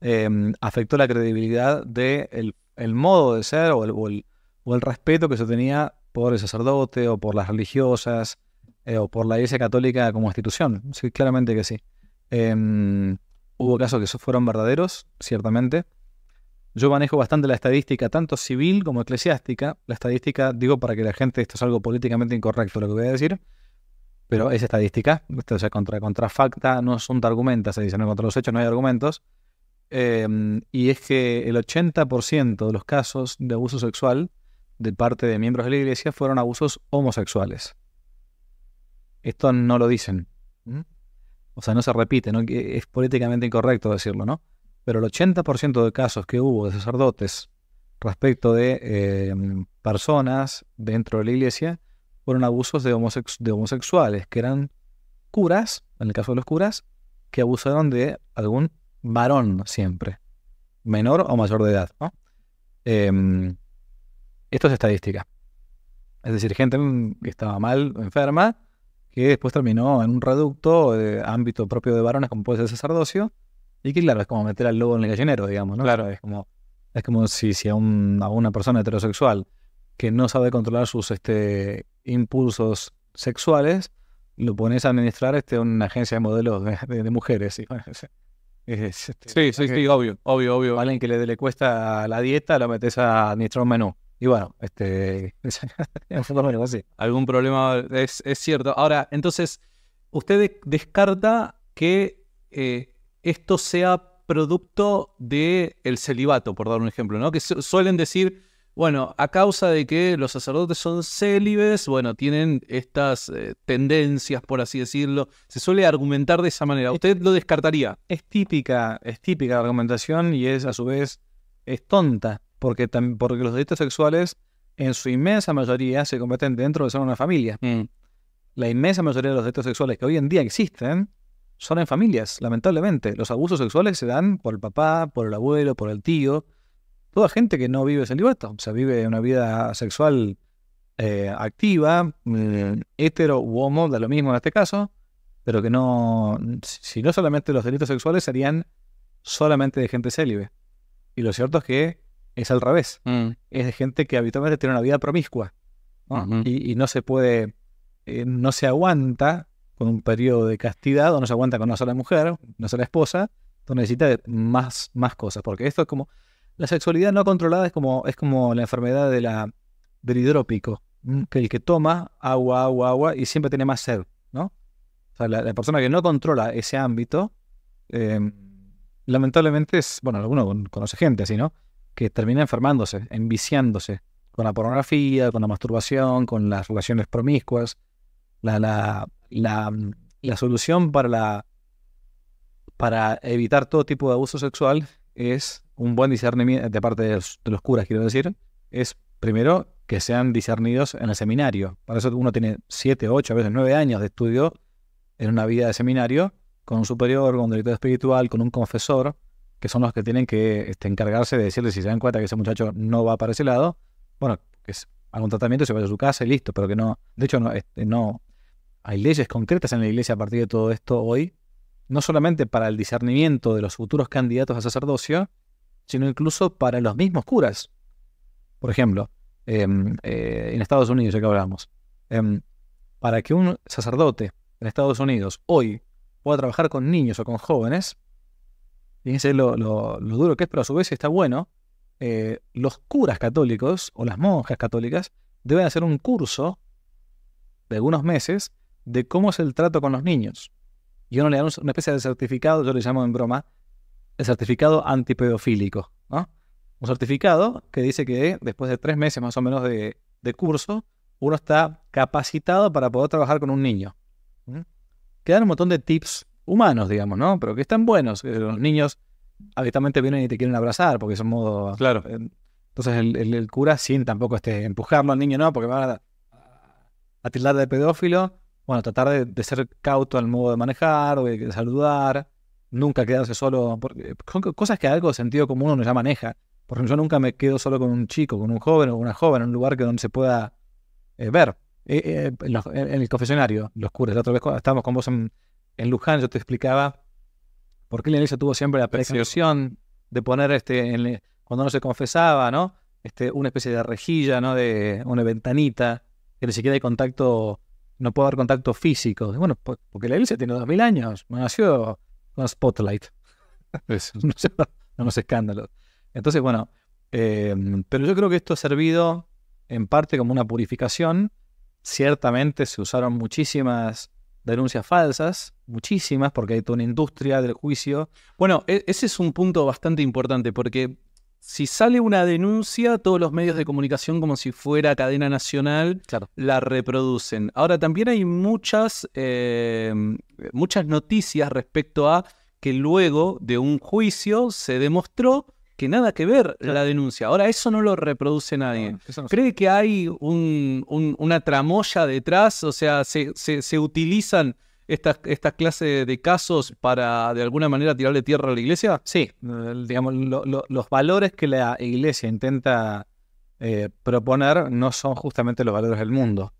S2: em, afectó la credibilidad del de el modo de ser o el, respeto que se tenía por el sacerdote o por las religiosas eh, o por la Iglesia Católica como institución. Sí, claramente que sí. Em, hubo casos que fueron verdaderos, ciertamente, yo manejo bastante la estadística, tanto civil como eclesiástica. La estadística, digo para que la gente, esto es algo políticamente incorrecto lo que voy a decir, pero es estadística. O sea, contra, facta no son argumentos, se dice, no, contra los hechos no hay argumentos. Em, y es que el 80% de los casos de abuso sexual de parte de miembros de la iglesia fueron abusos homosexuales. Esto no lo dicen. O sea, no se repite, ¿no? es políticamente incorrecto decirlo, ¿no? pero el 80% de casos que hubo de sacerdotes respecto de eh, personas dentro de la iglesia fueron abusos de, homosexuales, que eran curas, en el caso de los curas, que abusaron de algún varón siempre, menor o mayor de edad. Em, esto es estadística. Es decir, gente que estaba mal, enferma, que después terminó en un reducto de eh, ámbito propio de varones, como puede ser sacerdocio, y que claro, es como meter al lobo en el gallinero, digamos, ¿no? Claro, es como, es como si, si a, una persona heterosexual que no sabe controlar sus este, impulsos sexuales, lo pones a administrar este, una agencia de modelos de, mujeres. sí, este, sí, sí, obvio, obvio, obvio. alguien que le, le cuesta la dieta, lo metes a administrar un menú. Y bueno, este,
S1: Algún problema, es, cierto. Ahora, entonces, usted descarta que eh, esto sea producto del celibato, por dar un ejemplo, ¿no? Que suelen decir, bueno, a causa de que los sacerdotes son célibes, bueno, tienen estas eh, tendencias, por así decirlo. Se suele argumentar de esa manera. ¿Usted lo descartaría? Es típica, es típica la argumentación y es a su vez es tonta, porque,
S2: porque los delitos sexuales en su inmensa mayoría se cometen dentro de ser una familia. Mm. La inmensa mayoría de los delitos sexuales que hoy en día existen son en familias, lamentablemente. Los abusos sexuales se dan por el papá, por el abuelo, por el tío. Toda gente que no vive celibato, o sea, vive una vida sexual eh, activa, mm, hetero u homo, da lo mismo en este caso, pero que no, si no solamente los delitos sexuales serían solamente de gente célibe. Y lo cierto es que es al revés. Mm. Es de gente que habitualmente tiene una vida promiscua y, no se puede, eh, no se aguanta un periodo de castidad o no se aguanta con una sola mujer, una sola esposa, donde necesita más, más cosas, porque esto es como, la sexualidad no controlada es como, es como la enfermedad de la, del hidrópico, que el que toma agua, agua, agua y siempre tiene más sed, ¿no? O sea, la, persona que no controla ese ámbito, em, lamentablemente es, bueno, alguno conoce gente así, ¿no? Que termina enfermándose, enviciándose con la pornografía, con la masturbación, con las relaciones promiscuas, la la, mm, la solución para, la, para evitar todo tipo de abuso sexual es un buen discernimiento de parte de los, curas, quiero decir, es primero que sean discernidos en el seminario. Para eso uno tiene siete, ocho, a veces nueve años de estudio en una vida de seminario, con un superior, con un director espiritual, con un confesor, que son los que tienen que este, encargarse de decirle si se dan cuenta que ese muchacho no va para ese lado, bueno, que es, haga un tratamiento, se vaya a su casa y listo, pero que no, de hecho no, este, no hay leyes concretas en la iglesia a partir de todo esto hoy, no solamente para el discernimiento de los futuros candidatos a sacerdocio, sino incluso para los mismos curas. Por ejemplo, em, eh, en Estados Unidos, ya que hablamos, em, para que un sacerdote en Estados Unidos hoy pueda trabajar con niños o con jóvenes, fíjense lo, lo duro que es, pero a su vez está bueno, eh, los curas católicos o las monjas católicas deben hacer un curso de algunos meses de cómo es el trato con los niños. Y uno le da una especie de certificado, yo le llamo en broma, el certificado antipedofílico. Un certificado que dice que después de tres meses más o menos de, curso, uno está capacitado para poder trabajar con un niño. que Quedan un montón de tips humanos, digamos, ¿no? Pero que están buenos. Los niños habitualmente vienen y te quieren abrazar porque son modo... Claro. Eh, entonces el, cura sin tampoco este, empujarlo al niño, ¿no? Porque van a, a tildar de pedófilo bueno, tratar de, ser cauto al modo de manejar, o de saludar, nunca quedarse solo, son cosas que algo de sentido común uno ya maneja. Por ejemplo, yo nunca me quedo solo con un chico, con un joven o una joven en un lugar que donde se pueda eh, ver. Eh, eh, en, el confesionario, los curas, la otra vez estábamos con vos en, en Luján, yo te explicaba por qué la tuvo siempre la precaución de poner este, cuando no se confesaba, ¿no? Este, una especie de rejilla, ¿no? De una ventanita, que ni siquiera hay contacto no puedo dar contacto físico. Bueno, pues, porque la iglesia tiene 2000 años, nació un Spotlight, no es escándalos. Entonces, bueno, eh, pero yo creo que esto ha servido en parte como una purificación. Ciertamente se usaron muchísimas denuncias falsas, muchísimas, porque hay toda una industria del juicio.
S1: Bueno, e-, ese es un punto bastante importante, porque si sale una denuncia, todos los medios de comunicación, como si fuera cadena nacional, la reproducen. Ahora, también hay muchas, eh, muchas noticias respecto a que luego de un juicio se demostró que nada que ver la denuncia. Ahora, eso no lo reproduce nadie. ¿Cree que hay un, una tramoya detrás? O sea, se, se utilizan esta, esta clase de casos para de alguna manera tirarle tierra a la iglesia? Sí, eh, digamos, los valores que la iglesia intenta
S2: eh, proponer no son justamente los valores del mundo.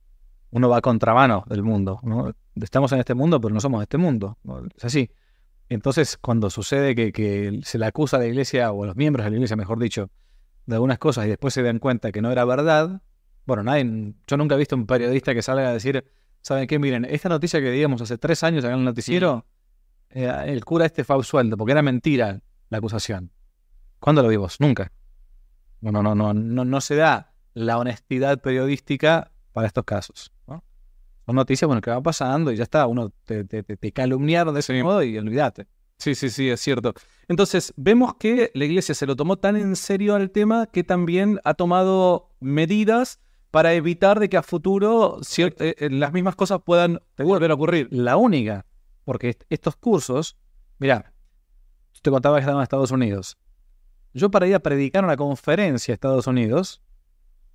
S2: Uno va a del mundo. ¿no? Estamos en este mundo, pero no somos de este mundo. Es así. Entonces, cuando sucede que, se le acusa a la iglesia, o a los miembros de la iglesia, mejor dicho, de algunas cosas y después se dan cuenta que no era verdad, bueno, nadie, yo nunca he visto un periodista que salga a decir, ¿saben qué? Miren, esta noticia que digamos hace tres años acá en el noticiero, eh, el cura este fue absuelto porque era mentira la acusación. ¿Cuándo lo vimos? Nunca. No, no, no, no, no, se da la honestidad periodística para estos casos.
S1: Son noticias, bueno, que va pasando y ya está, uno te, te, calumniaron de ese modo y olvídate. Sí, sí, sí, es cierto. Entonces, vemos que la iglesia se lo tomó tan en serio al tema que también ha tomado medidas para evitar de que a futuro eh, eh, las mismas cosas puedan volver a ocurrir. La única, porque estos cursos, mira,
S2: te contaba que estaba en Estados Unidos. Yo para ir a predicar una conferencia a Estados Unidos,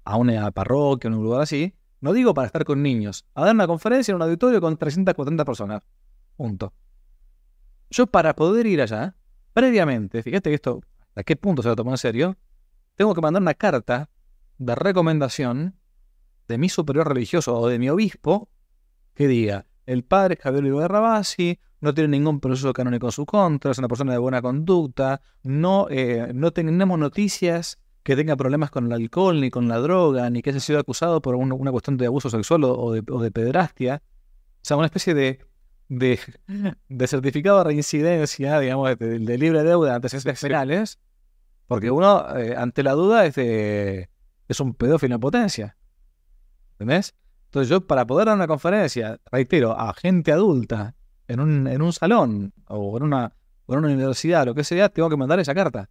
S2: a una parroquia, a un lugar así, no digo para estar con niños, a dar una conferencia en un auditorio con 340 personas. Punto. Yo para poder ir allá, previamente, fíjate que esto, ¿a qué punto se lo tomó en serio? Tengo que mandar una carta de recomendación de mi superior religioso o de mi obispo que diga, el padre Javier de Rabasi no tiene ningún proceso canónico en su contra, es una persona de buena conducta, no, eh, no tenemos noticias que tenga problemas con el alcohol, ni con la droga, ni que haya sido acusado por una cuestión de abuso sexual o de, o pederastia. O sea, una especie de, de, certificado de reincidencia, digamos, de, libre deuda ante ciencias penales, porque mm. uno, eh, ante la duda, es, de, es un pedófilo en potencia. ¿Entendés? Entonces yo para poder dar una conferencia, reitero, a gente adulta en un, salón o en una, o una universidad, lo que sea, tengo que mandar esa carta.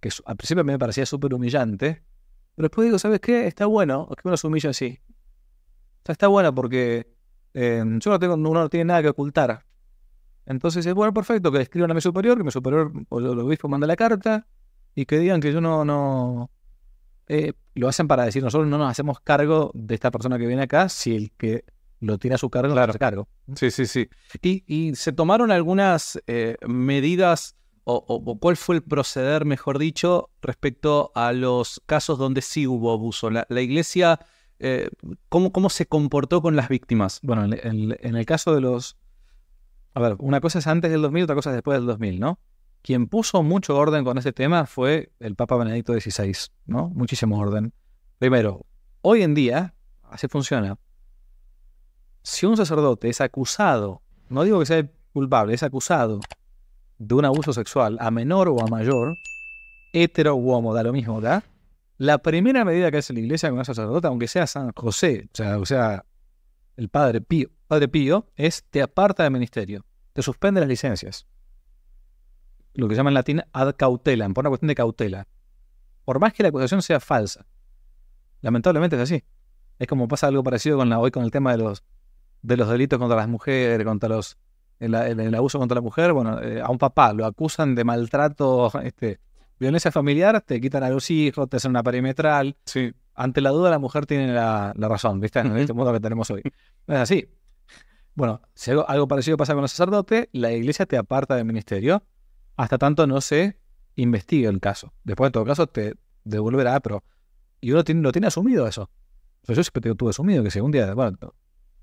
S2: Que al principio a mí me parecía súper humillante, pero después digo, ¿sabes qué? Está bueno, es que me se humilla así. O está bueno porque eh, yo no tengo, uno no tiene nada que ocultar. Entonces es bueno, perfecto, que escriban a mi superior, que mi superior o el obispo manda la carta y que digan que yo no, no, eh, lo hacen para decir, nosotros no nos hacemos cargo de esta persona que viene acá si el que
S1: lo tiene a su cargo lo no hace cargo. Sí, sí, sí. ¿Y, se tomaron algunas eh, medidas o, o, cuál fue el proceder, mejor dicho, respecto a los casos donde sí hubo abuso? La, iglesia, eh, ¿cómo, ¿cómo, se comportó con las víctimas? Bueno, en,
S2: en, el caso de los... A
S1: ver, una cosa es antes del 2000, otra cosa es después del
S2: 2000, ¿no? Quien puso mucho orden con ese tema fue el Papa Benedicto XVI, ¿no? Muchísimo orden. Primero, hoy en día, así funciona. Si un sacerdote es acusado, no digo que sea culpable, es acusado de un abuso sexual a menor o a mayor, hetero u homo, da lo mismo, ¿da? La primera medida que hace la iglesia con un sacerdote, aunque sea San José, o sea, sea el padre Pío, padre Pío, es te aparta del ministerio, te suspende las licencias lo que llama en latín ad cautelam, por una cuestión de cautela. Por más que la acusación sea falsa. Lamentablemente es así. Es como pasa algo parecido con la, hoy con el tema de los, de los delitos contra las mujeres, contra los el, abuso contra la mujer. Bueno, eh, a un papá lo acusan de maltrato, este, violencia familiar, te quitan a los hijos, te hacen una perimetral. Sí. Ante la duda la mujer tiene la, razón, ¿viste? En este mundo que tenemos hoy. es así. Bueno, si algo, algo parecido pasa con los sacerdotes, la iglesia te aparta del ministerio hasta tanto no se investigue el caso. Después, en todo caso, te devolverá, pero. Y uno lo tiene asumido eso. yo siempre te tuve asumido que si un día. Bueno,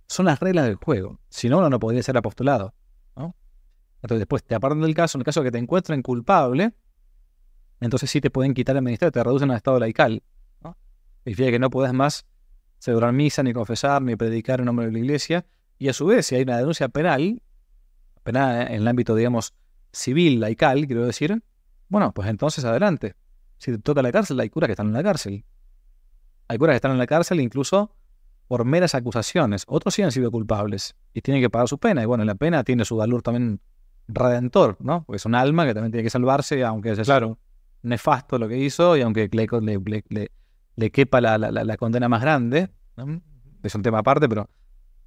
S2: son las reglas del juego. Si no, uno no podría ser apostolado. Entonces, después te apartan del caso. En el caso que te encuentren culpable, entonces sí te pueden quitar el ministerio, te reducen al estado laical. y fíjate que no puedes más celebrar misa, ni confesar, ni predicar en nombre de la iglesia. Y a su vez, si hay una denuncia penal, penal ¿eh? en el ámbito, digamos, civil, laical, quiero decir, bueno, pues entonces adelante. Si te toca la cárcel, hay curas que están en la cárcel. Hay curas que están en la cárcel incluso por meras acusaciones. Otros sí han sido culpables y tienen que pagar su pena. Y bueno, la pena tiene su valor también redentor, ¿no? Porque es un alma que también tiene que salvarse, aunque es claro. nefasto lo que hizo y aunque le, le, quepa la, la, la, condena más grande. Es un tema aparte, pero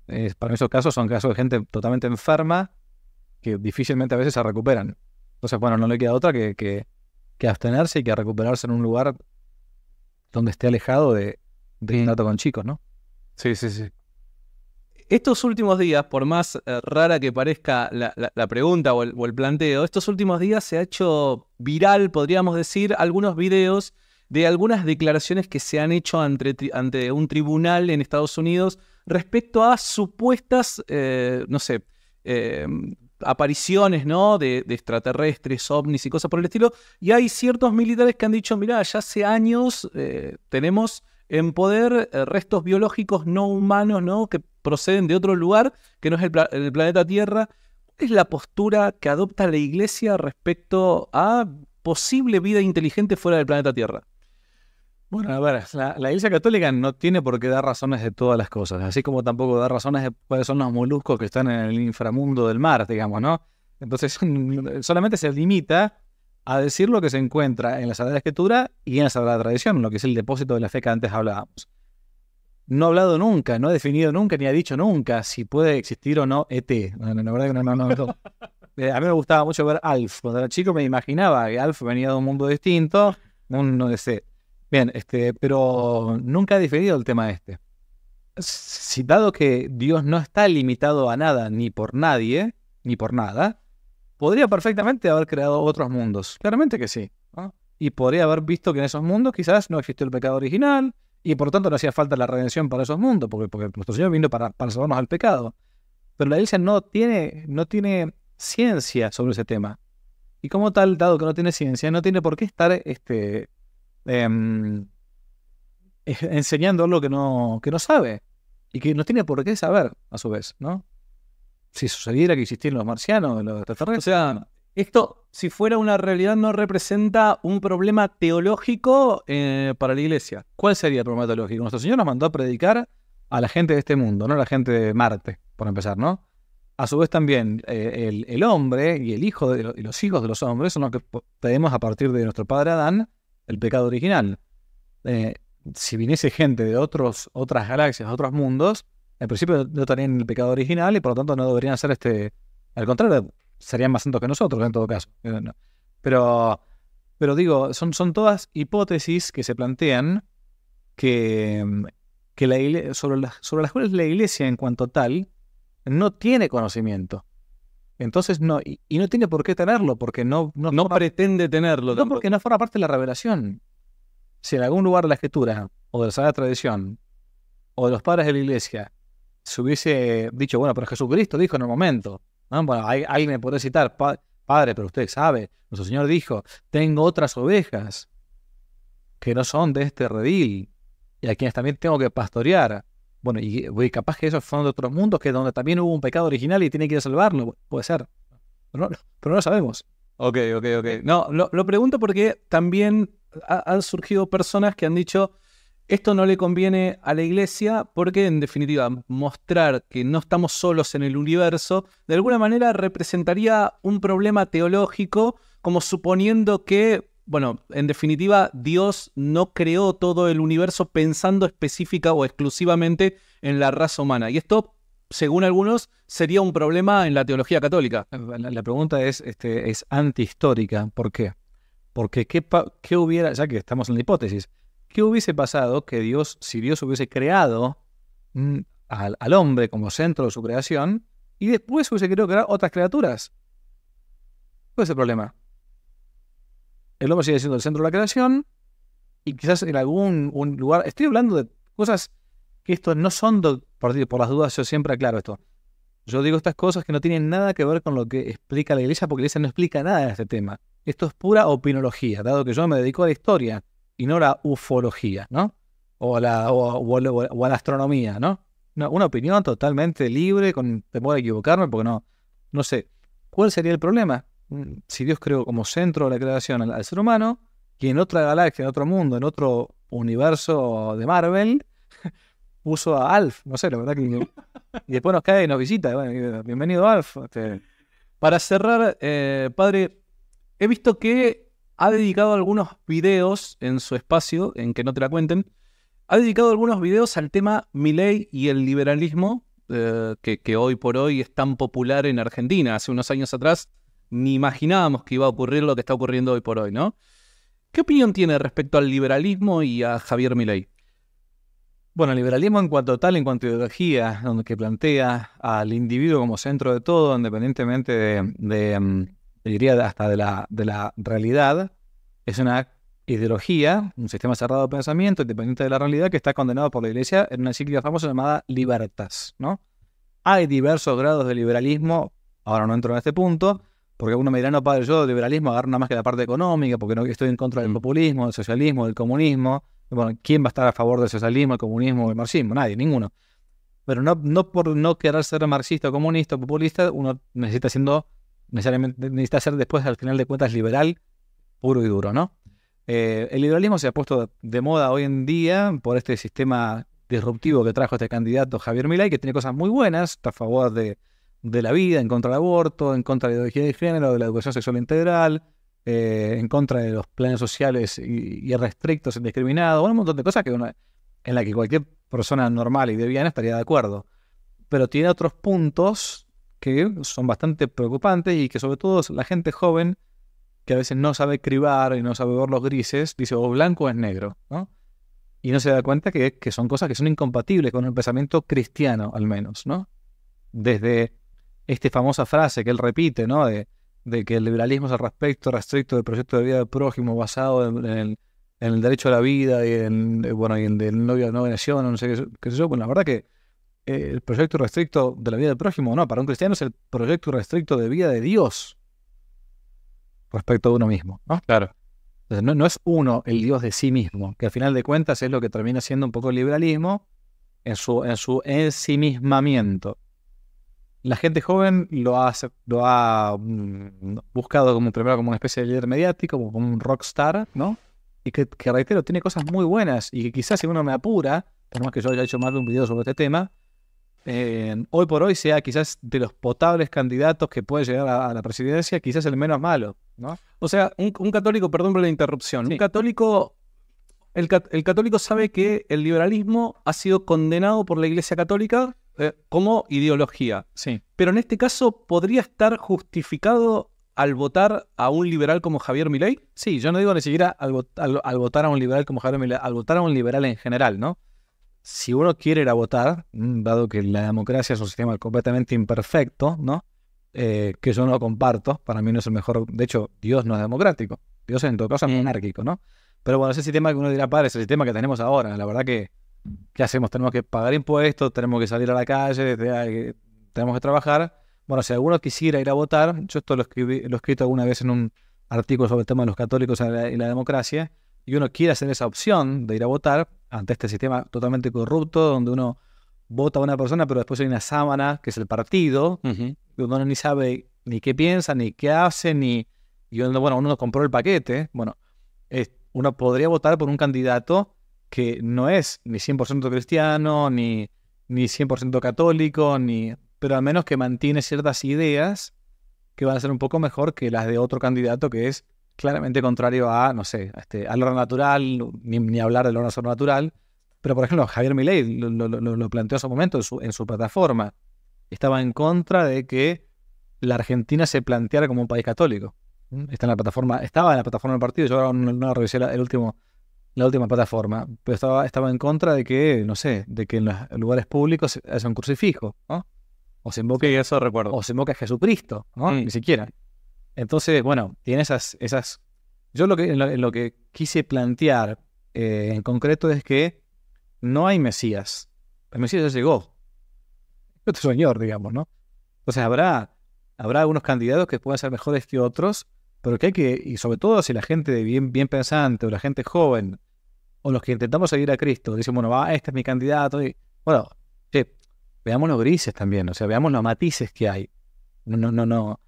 S2: eh, para mí esos casos son casos de gente totalmente enferma que difícilmente a veces se recuperan. Entonces, bueno, no le queda otra que, abstenerse y que recuperarse en un lugar donde esté alejado de, de un trato con chicos, ¿no?
S1: Sí, sí, sí. Estos últimos días, por más eh, rara que parezca la, pregunta o el, planteo, estos últimos días se ha hecho viral, podríamos decir, algunos videos de algunas declaraciones que se han hecho ante, un tribunal en Estados Unidos respecto a supuestas, eh, no sé, eh, apariciones, ¿no? De, extraterrestres, ovnis y cosas por el estilo. Y hay ciertos militares que han dicho, mirá, ya hace años eh, tenemos en poder eh, restos biológicos no humanos, ¿no? Que proceden de otro lugar que no es el, el planeta Tierra. ¿Cuál es la postura que adopta la Iglesia respecto a posible vida inteligente fuera del planeta Tierra?
S2: Bueno, a ver, la, Iglesia Católica no tiene por qué dar razones de todas las cosas, así como tampoco da razones de cuáles son los moluscos que están en el inframundo del mar, digamos, ¿no? Entonces, solamente se limita a decir lo que se encuentra en la Sagrada Escritura y en la Sagrada Tradición, lo que es el depósito de la fe que antes hablábamos. No ha hablado nunca, no ha definido nunca, ni ha dicho nunca si puede existir o no ET. Bueno, la verdad que no, no, no, eh, A mí me gustaba mucho ver Alf. Cuando era chico me imaginaba que Alf venía de un mundo distinto, un, no sé, Bien, este, pero nunca he diferido el tema este. Si, dado que Dios no está limitado a nada, ni por nadie, ni por nada, podría perfectamente haber creado otros mundos. Claramente que sí. Y podría haber visto que en esos mundos quizás no existió el pecado original, y por tanto no hacía falta la redención para esos mundos, porque, porque nuestro Señor vino para, para salvarnos al pecado. Pero la iglesia no tiene, no tiene ciencia sobre ese tema. Y como tal, dado que no tiene ciencia, no tiene por qué estar este, Em, enseñando algo que no, que no sabe y que no tiene por qué saber
S1: a su vez, ¿no? Si sucediera que existían los marcianos, los extraterrestres. O sea, esto, si fuera una realidad, no representa un problema teológico eh, para la iglesia. ¿Cuál sería el problema teológico? Nuestro Señor nos mandó a predicar a la gente de este mundo, no a la gente de
S2: Marte, por empezar, ¿no? A su vez también eh, el, hombre y el hijo de, y los hijos de los hombres son los que tenemos a partir de nuestro padre Adán, el pecado original. Eh, si viniese gente de otros, otras galaxias, otros mundos, al principio no tendrían el pecado original y por lo tanto no deberían ser este. Al contrario, serían más santos que nosotros en todo caso. Eh, pero, pero digo, son, son todas hipótesis que se plantean que, la sobre, las, sobre las cuales la iglesia en cuanto tal no tiene conocimiento. Entonces, no, y, no tiene por qué tenerlo, porque no... No, pretende tenerlo. No, porque no forma parte de la revelación. Si en algún lugar de la escritura, o de la Sagrada Tradición, o de los padres de la iglesia, se hubiese dicho, bueno, pero Jesucristo dijo en el momento, bueno, hay, alguien me puede citar, padre, pero usted sabe, nuestro Señor dijo, tengo otras ovejas que no son de este redil, y a quienes también tengo que pastorear. Bueno, y, capaz que esos fueron de otros
S1: mundos, que donde también hubo un pecado original y tiene que ir a salvarlo. Puede ser. Pero no, lo sabemos. Ok, ok, ok. Eh, no, lo, pregunto porque también han surgido personas que han dicho, esto no le conviene a la iglesia porque en definitiva mostrar que no estamos solos en el universo de alguna manera representaría un problema teológico como suponiendo que bueno, en definitiva, Dios no creó todo el universo pensando específica o exclusivamente en la raza humana. Y esto, según algunos, sería un problema en la teología católica. La, pregunta es, este, es
S2: antihistórica. ¿Por qué? Porque ¿qué, hubiera, ya que estamos en la hipótesis, qué hubiese pasado que Dios, si Dios hubiese creado mm, al, hombre como centro de su creación y después hubiese creado crear otras criaturas? ¿Cuál es el problema? El hombre sigue siendo el centro de la creación y quizás en algún lugar. Estoy hablando de cosas que esto no son por, por, las dudas, yo siempre aclaro esto. Yo digo estas cosas que no tienen nada que ver con lo que explica la iglesia, porque la iglesia no explica nada de este tema. Esto es pura opinología, dado que yo me dedico a la historia y no a la ufología, ¿no? O a la, astronomía, ¿no? ¿no? Una opinión totalmente libre, con temor a equivocarme, porque no, no sé. ¿Cuál sería el problema? si Dios creó como centro de la creación al, ser humano, y en otra galaxia, en otro mundo, en otro universo de Marvel, puso a Alf, no sé, la verdad que... Y después
S1: nos cae y nos visita, eh, bienvenido Alf. Este. Para cerrar, eh, padre, he visto que ha dedicado algunos videos en su espacio, en que no te la cuenten, ha dedicado algunos videos al tema Milei y el liberalismo, eh, que, hoy por hoy es tan popular en Argentina. Hace unos años atrás ni imaginábamos que iba a ocurrir lo que está ocurriendo hoy por hoy, ¿no? ¿Qué opinión tiene respecto al liberalismo y a Javier Milei? Bueno, el liberalismo en cuanto tal, en
S2: cuanto a ideología, donde que plantea al individuo como centro de todo, independientemente de, mm, diría hasta de la, realidad, es una ideología, un sistema cerrado de pensamiento, independiente de la realidad, que está condenado por la Iglesia en una siglo famosa llamada Libertas. ¿no? Hay diversos grados de liberalismo, ahora no entro en este punto, porque uno me dirá, no, padre, yo liberalismo agarro nada más que la parte económica, porque no estoy en contra del mm. populismo, del socialismo, del comunismo. Bueno, ¿quién va a estar a favor del socialismo, el comunismo, el marxismo? Nadie, ninguno. Pero no, no por no querer ser marxista, comunista, populista, uno necesita siendo necesariamente necesita ser después, al final de cuentas, liberal, puro y duro, ¿no? Eh, el liberalismo se ha puesto de moda hoy en día por este sistema disruptivo que trajo este candidato Javier Milay, que tiene cosas muy buenas, está a favor de de la vida, en contra del aborto, en contra de la ideología de género, de la educación sexual integral, eh, en contra de los planes sociales y, y restrictos, indiscriminados, un montón de cosas que en la que cualquier persona normal y de estaría de acuerdo. Pero tiene otros puntos que son bastante preocupantes y que sobre todo la gente joven que a veces no sabe cribar y no sabe ver los grises, dice o blanco o es negro, ¿no? Y no se da cuenta que, que son cosas que son incompatibles con el pensamiento cristiano, al menos, ¿no? Desde esta famosa frase que él repite, ¿no? De, que el liberalismo es el respecto restricto del proyecto de vida del prójimo basado en, el, derecho a la vida y en, eh, bueno, y en el novio no nación, no sé qué, qué, sé yo. Bueno, la verdad que eh, el proyecto restricto de la vida del prójimo, no, para un cristiano es el proyecto restricto de vida de Dios respecto a uno mismo, ¿no? Claro. no, es uno el Dios de sí mismo, que al final de cuentas es lo que termina siendo un poco el liberalismo en su, en su ensimismamiento la gente joven lo ha, ha mm, buscado como primero como una especie de líder mediático, como, como un rockstar, ¿no? Y que, reitero, tiene cosas muy buenas y que quizás si uno me apura, por más que yo haya hecho más de un video sobre este tema, eh, hoy por hoy sea quizás de los potables candidatos que puede llegar a, la presidencia, quizás el menos malo, ¿no?
S1: O sea, un, católico, perdón por la interrupción, un católico el, católico sabe que el liberalismo ha sido condenado por la Iglesia Católica eh, como ideología. Sí. Pero en este caso, ¿podría estar justificado al votar a un liberal como Javier Milei? Sí, yo no digo ni siquiera al, votar a un liberal como Javier Milei, al votar
S2: a un liberal en general, ¿no? Si uno quiere ir a votar, mm, dado que la democracia es un sistema completamente imperfecto, ¿no? Eh, que yo no comparto, para mí no es el mejor, de hecho, Dios no es democrático, Dios en todo caso es mm. monárquico ¿no? Pero bueno, ese sistema que uno dirá, padre, ese el sistema que tenemos ahora, la verdad que ¿qué hacemos? Tenemos que pagar impuestos, tenemos que salir a la calle, tenemos que trabajar. Bueno, si alguno quisiera ir a votar, yo esto lo, escribí, lo he escrito alguna vez en un artículo sobre el tema de los católicos y la, democracia, y uno quiere hacer esa opción de ir a votar ante este sistema totalmente corrupto donde uno vota a una persona, pero después hay una sábana, que es el partido, donde uno ni sabe ni qué piensa, ni qué hace, ni... Y bueno, uno compró el paquete. Bueno, uno podría votar por un candidato que no es ni 100% cristiano, ni, 100% católico, ni, pero al menos que mantiene ciertas ideas que van a ser un poco mejor que las de otro candidato que es claramente contrario a, no sé, este, natural, ni, hablar de lo natural. Pero, por ejemplo, Javier Milei lo, lo, planteó hace un momento en su, plataforma. Estaba en contra de que la Argentina se planteara como un país católico. ¿Mm? Está en la plataforma, estaba en la plataforma del partido, yo ahora no, revisé el último, la última plataforma, pero estaba, estaba en contra de que, no sé, de que en los lugares públicos haya un crucifijo, ¿no? O se invoque, eso recuerdo. O se a Jesucristo, ¿no? Mm. Ni siquiera. Entonces, bueno, tiene esas, esas... Yo lo que, lo, que quise plantear eh, en concreto es que no hay Mesías. El Mesías ya llegó. Otro señor, digamos, ¿no? Entonces habrá, habrá algunos candidatos que puedan ser mejores que otros, pero que hay que, y sobre todo si la gente bien, bien pensante o la gente joven, o los que intentamos seguir a Cristo, decimos, bueno, va, este es mi candidato, y bueno, veamos los grises también, o sea, veamos los matices que hay. No, no, no, no.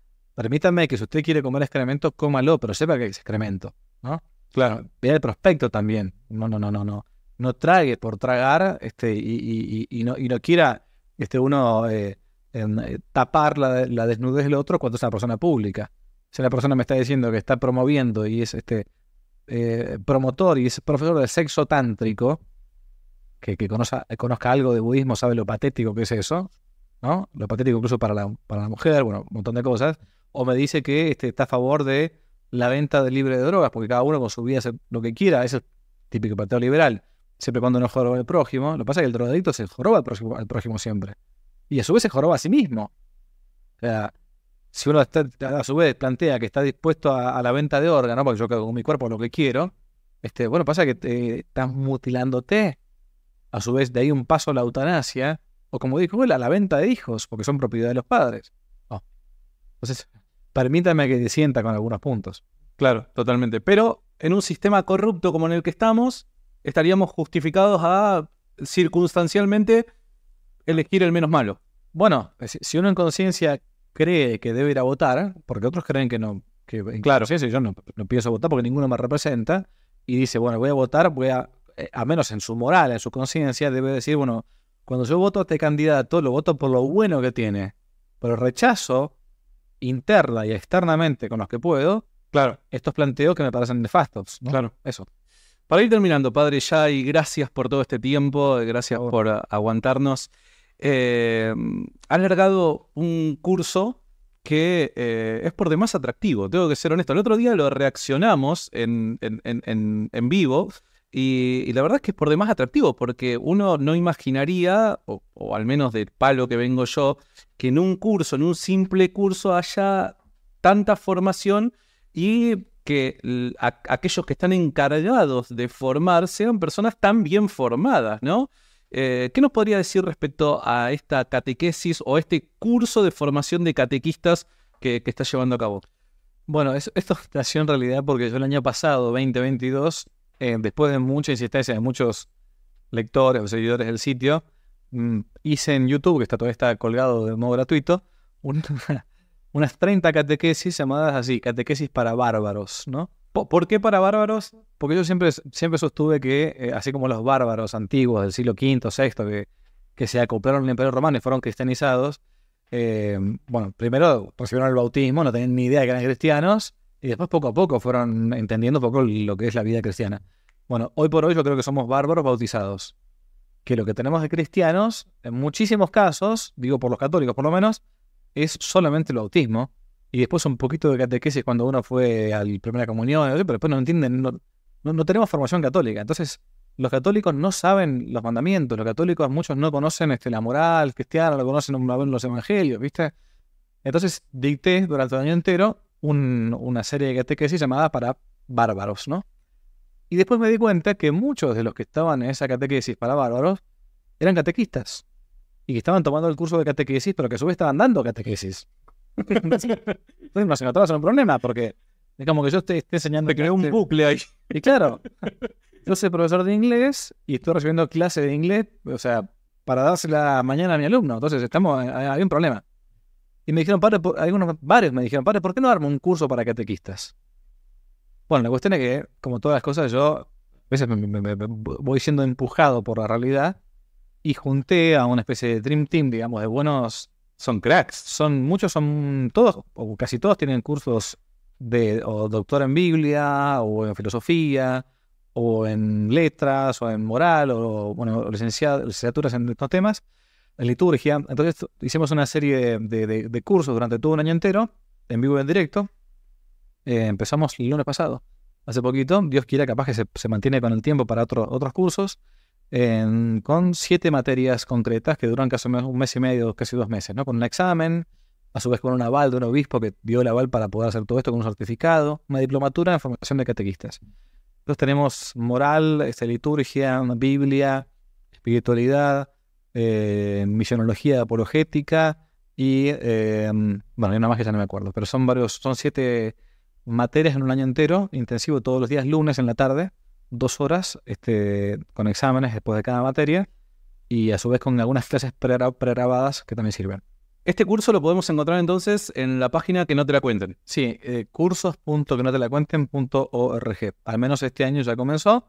S2: que si usted quiere comer excremento, cómalo, pero sepa que es excremento, ¿no? Claro. Vea el prospecto también. No, no, no, no, no. No trague por tragar este, y, no, y no quiera este, uno eh, eh, tapar la desnudez del otro cuando es una persona pública si la persona me está diciendo que está promoviendo y es este eh, promotor y es profesor de sexo tántrico, que, que conozca, algo de budismo sabe lo patético que es eso, ¿no? Lo patético incluso para la, para la mujer, bueno, un montón de cosas. O me dice que este, está a favor de la venta de libre de drogas, porque cada uno con su vida hace lo que quiera, eso es típico partido liberal, siempre cuando no joroba al prójimo. Lo que pasa es que el drogadicto se joroba al prójimo, al prójimo siempre. Y a su vez se joroba a sí mismo. O sea, si uno a su vez plantea que está dispuesto a, la venta de órganos, porque yo cago con mi cuerpo lo que quiero, este, bueno, pasa que te, estás mutilándote. A su vez, de ahí un paso a la eutanasia, o como dijo él, a la venta de hijos, porque son propiedad de los padres. Oh. Entonces, permítame que sienta con algunos
S1: puntos. Claro, totalmente. Pero en un sistema corrupto como en el que estamos, estaríamos justificados a circunstancialmente elegir el menos malo.
S2: Bueno, si uno en conciencia cree que debe ir a votar, porque otros creen que no, que claro. Sí, sí, yo no, no pienso votar porque ninguno me representa, y dice, bueno, voy a votar, voy a, eh, a menos en su moral, en su conciencia, debe decir, bueno, cuando yo voto a este candidato, lo voto por lo bueno que tiene, pero rechazo interna y externamente con los que puedo,
S1: claro, estos planteos que me parecen nefastos. Claro, eso. Para ir terminando, padre ya y gracias por todo este tiempo, gracias por ah, aguantarnos eh, ha alargado un curso que eh, es por demás atractivo, tengo que ser honesto. El otro día lo reaccionamos en, en, vivo y, la verdad es que es por demás atractivo, porque uno no imaginaría, o, al menos de palo que vengo yo, que en un curso, en un simple curso, haya tanta formación y que aquellos que están encargados de formar sean personas tan bien formadas, ¿no? Eh, ¿Qué nos podría decir respecto a esta catequesis o este curso de formación de catequistas que, está llevando a cabo? Bueno, esto nació en realidad porque yo el año pasado, 2022, eh, después de mucha insistencia de muchos
S2: lectores o seguidores del sitio, mm, hice en YouTube, que está, todavía está colgado de modo gratuito, unas 30 catequesis llamadas así, catequesis para bárbaros, ¿no? ¿Por qué para bárbaros? Porque yo siempre, siempre sostuve que, eh, así como los bárbaros antiguos del siglo V, VI, que, se acoplaron al imperio romano y fueron cristianizados, eh, bueno, primero recibieron el bautismo, no tenían ni idea de que eran cristianos, y después poco a poco fueron entendiendo poco lo que es la vida cristiana. Bueno, hoy por hoy yo creo que somos bárbaros bautizados. Que lo que tenemos de cristianos, en muchísimos casos, digo por los católicos por lo menos, es solamente el bautismo, y después un poquito de catequesis cuando uno fue a la primera comunión, pero después no entienden, no, tenemos formación católica. Entonces, los católicos no saben los mandamientos, los católicos muchos no conocen este, la moral cristiana, no conocen los evangelios, ¿viste? Entonces dicté durante el año entero
S1: una
S2: serie de catequesis llamada para bárbaros, ¿no? Y después me di cuenta que muchos de los que estaban en esa catequesis para bárbaros eran catequistas y que estaban tomando el curso de catequesis, pero que a su vez estaban dando catequesis. Entonces, más no son un problema porque es como que yo estoy, enseñando. Te creé un bucle ahí. Y claro, yo soy profesor de inglés y estoy recibiendo clase de inglés, o sea, para dársela mañana a mi alumno. Entonces, estamos, eh, eh, hay un problema. Y me dijeron, padre, algunos, varios me dijeron, padre, ¿por qué no armo un curso para catequistas? Bueno, la cuestión es que, como todas las cosas, yo a veces me, voy siendo empujado por la realidad y junté a una especie de Dream Team, digamos, de buenos son cracks, son muchos, son todos, o casi todos tienen cursos de doctor en Biblia, o en filosofía, o en letras, o en moral, o bueno, licenciaturas en estos temas, en liturgia. Entonces hicimos una serie de, cursos durante todo un año entero, en vivo y en directo. Eh, empezamos el lunes pasado, hace poquito. Dios quiera, capaz que se, se mantiene con el tiempo para otros cursos con siete materias concretas que duran casi un mes y medio, casi dos meses, ¿no? Con un examen, a su vez con un aval de un obispo que dio el aval para poder hacer todo esto, con un certificado, una diplomatura en formación de catequistas. Entonces tenemos moral, este, liturgia, Biblia, espiritualidad, eh, misionología apologética y, eh, bueno, hay una más que ya no me acuerdo, pero son varios, son siete materias en un año entero, intensivo todos los días, lunes en la tarde, dos horas este, con exámenes después de cada materia y a su vez con algunas clases pregrabadas que también sirven.
S1: Este curso lo podemos encontrar entonces en la página que no te la cuenten. Sí, eh, cursos.quenotelacuenten.org. Al menos este año ya comenzó.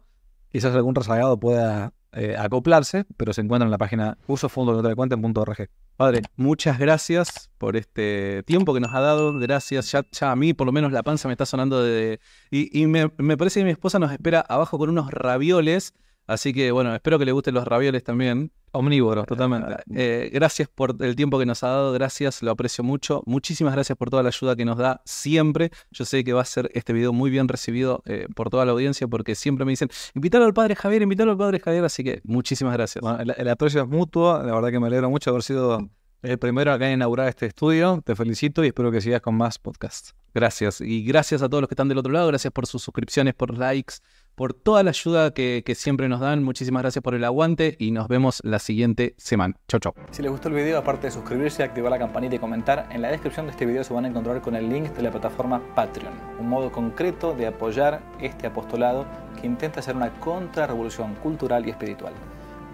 S1: Quizás algún rezagado pueda eh, acoplarse, pero
S2: se encuentran en la página usofondocontralecuenten.org. Padre, muchas
S1: gracias por este tiempo que nos ha dado. Gracias, ya, a mí por lo menos la panza me está sonando de... Y, me, me, parece que mi esposa nos espera abajo con unos ravioles Así que bueno, espero que le gusten los ravioles también. Omnívoros, totalmente. Eh, gracias por el tiempo que nos ha dado, gracias, lo aprecio mucho. Muchísimas gracias por toda la ayuda que nos da siempre. Yo sé que va a ser este video muy bien recibido eh, por toda la audiencia porque siempre me dicen, invítalo al padre Javier, invítalo al padre Javier, así que muchísimas gracias. Bueno, el, el aprecio es mutuo, la verdad que me alegro mucho haber sido el primero acá en inaugurar este estudio. Te felicito y espero que sigas con más podcasts. Gracias. Y gracias a todos los que están del otro lado, gracias por sus suscripciones, por likes, por toda la ayuda que, siempre nos dan. Muchísimas gracias por el aguante y nos vemos la siguiente semana. Chau, chau.
S2: Si les gustó el video, aparte de suscribirse, activar la campanita y comentar, en la descripción de este video se van a encontrar con el link de la plataforma Patreon, un modo concreto de apoyar este apostolado que intenta hacer una contrarrevolución cultural y espiritual.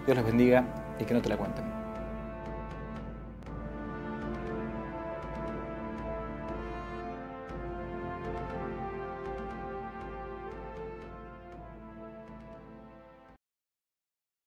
S2: Dios los bendiga y que no te la cuenten.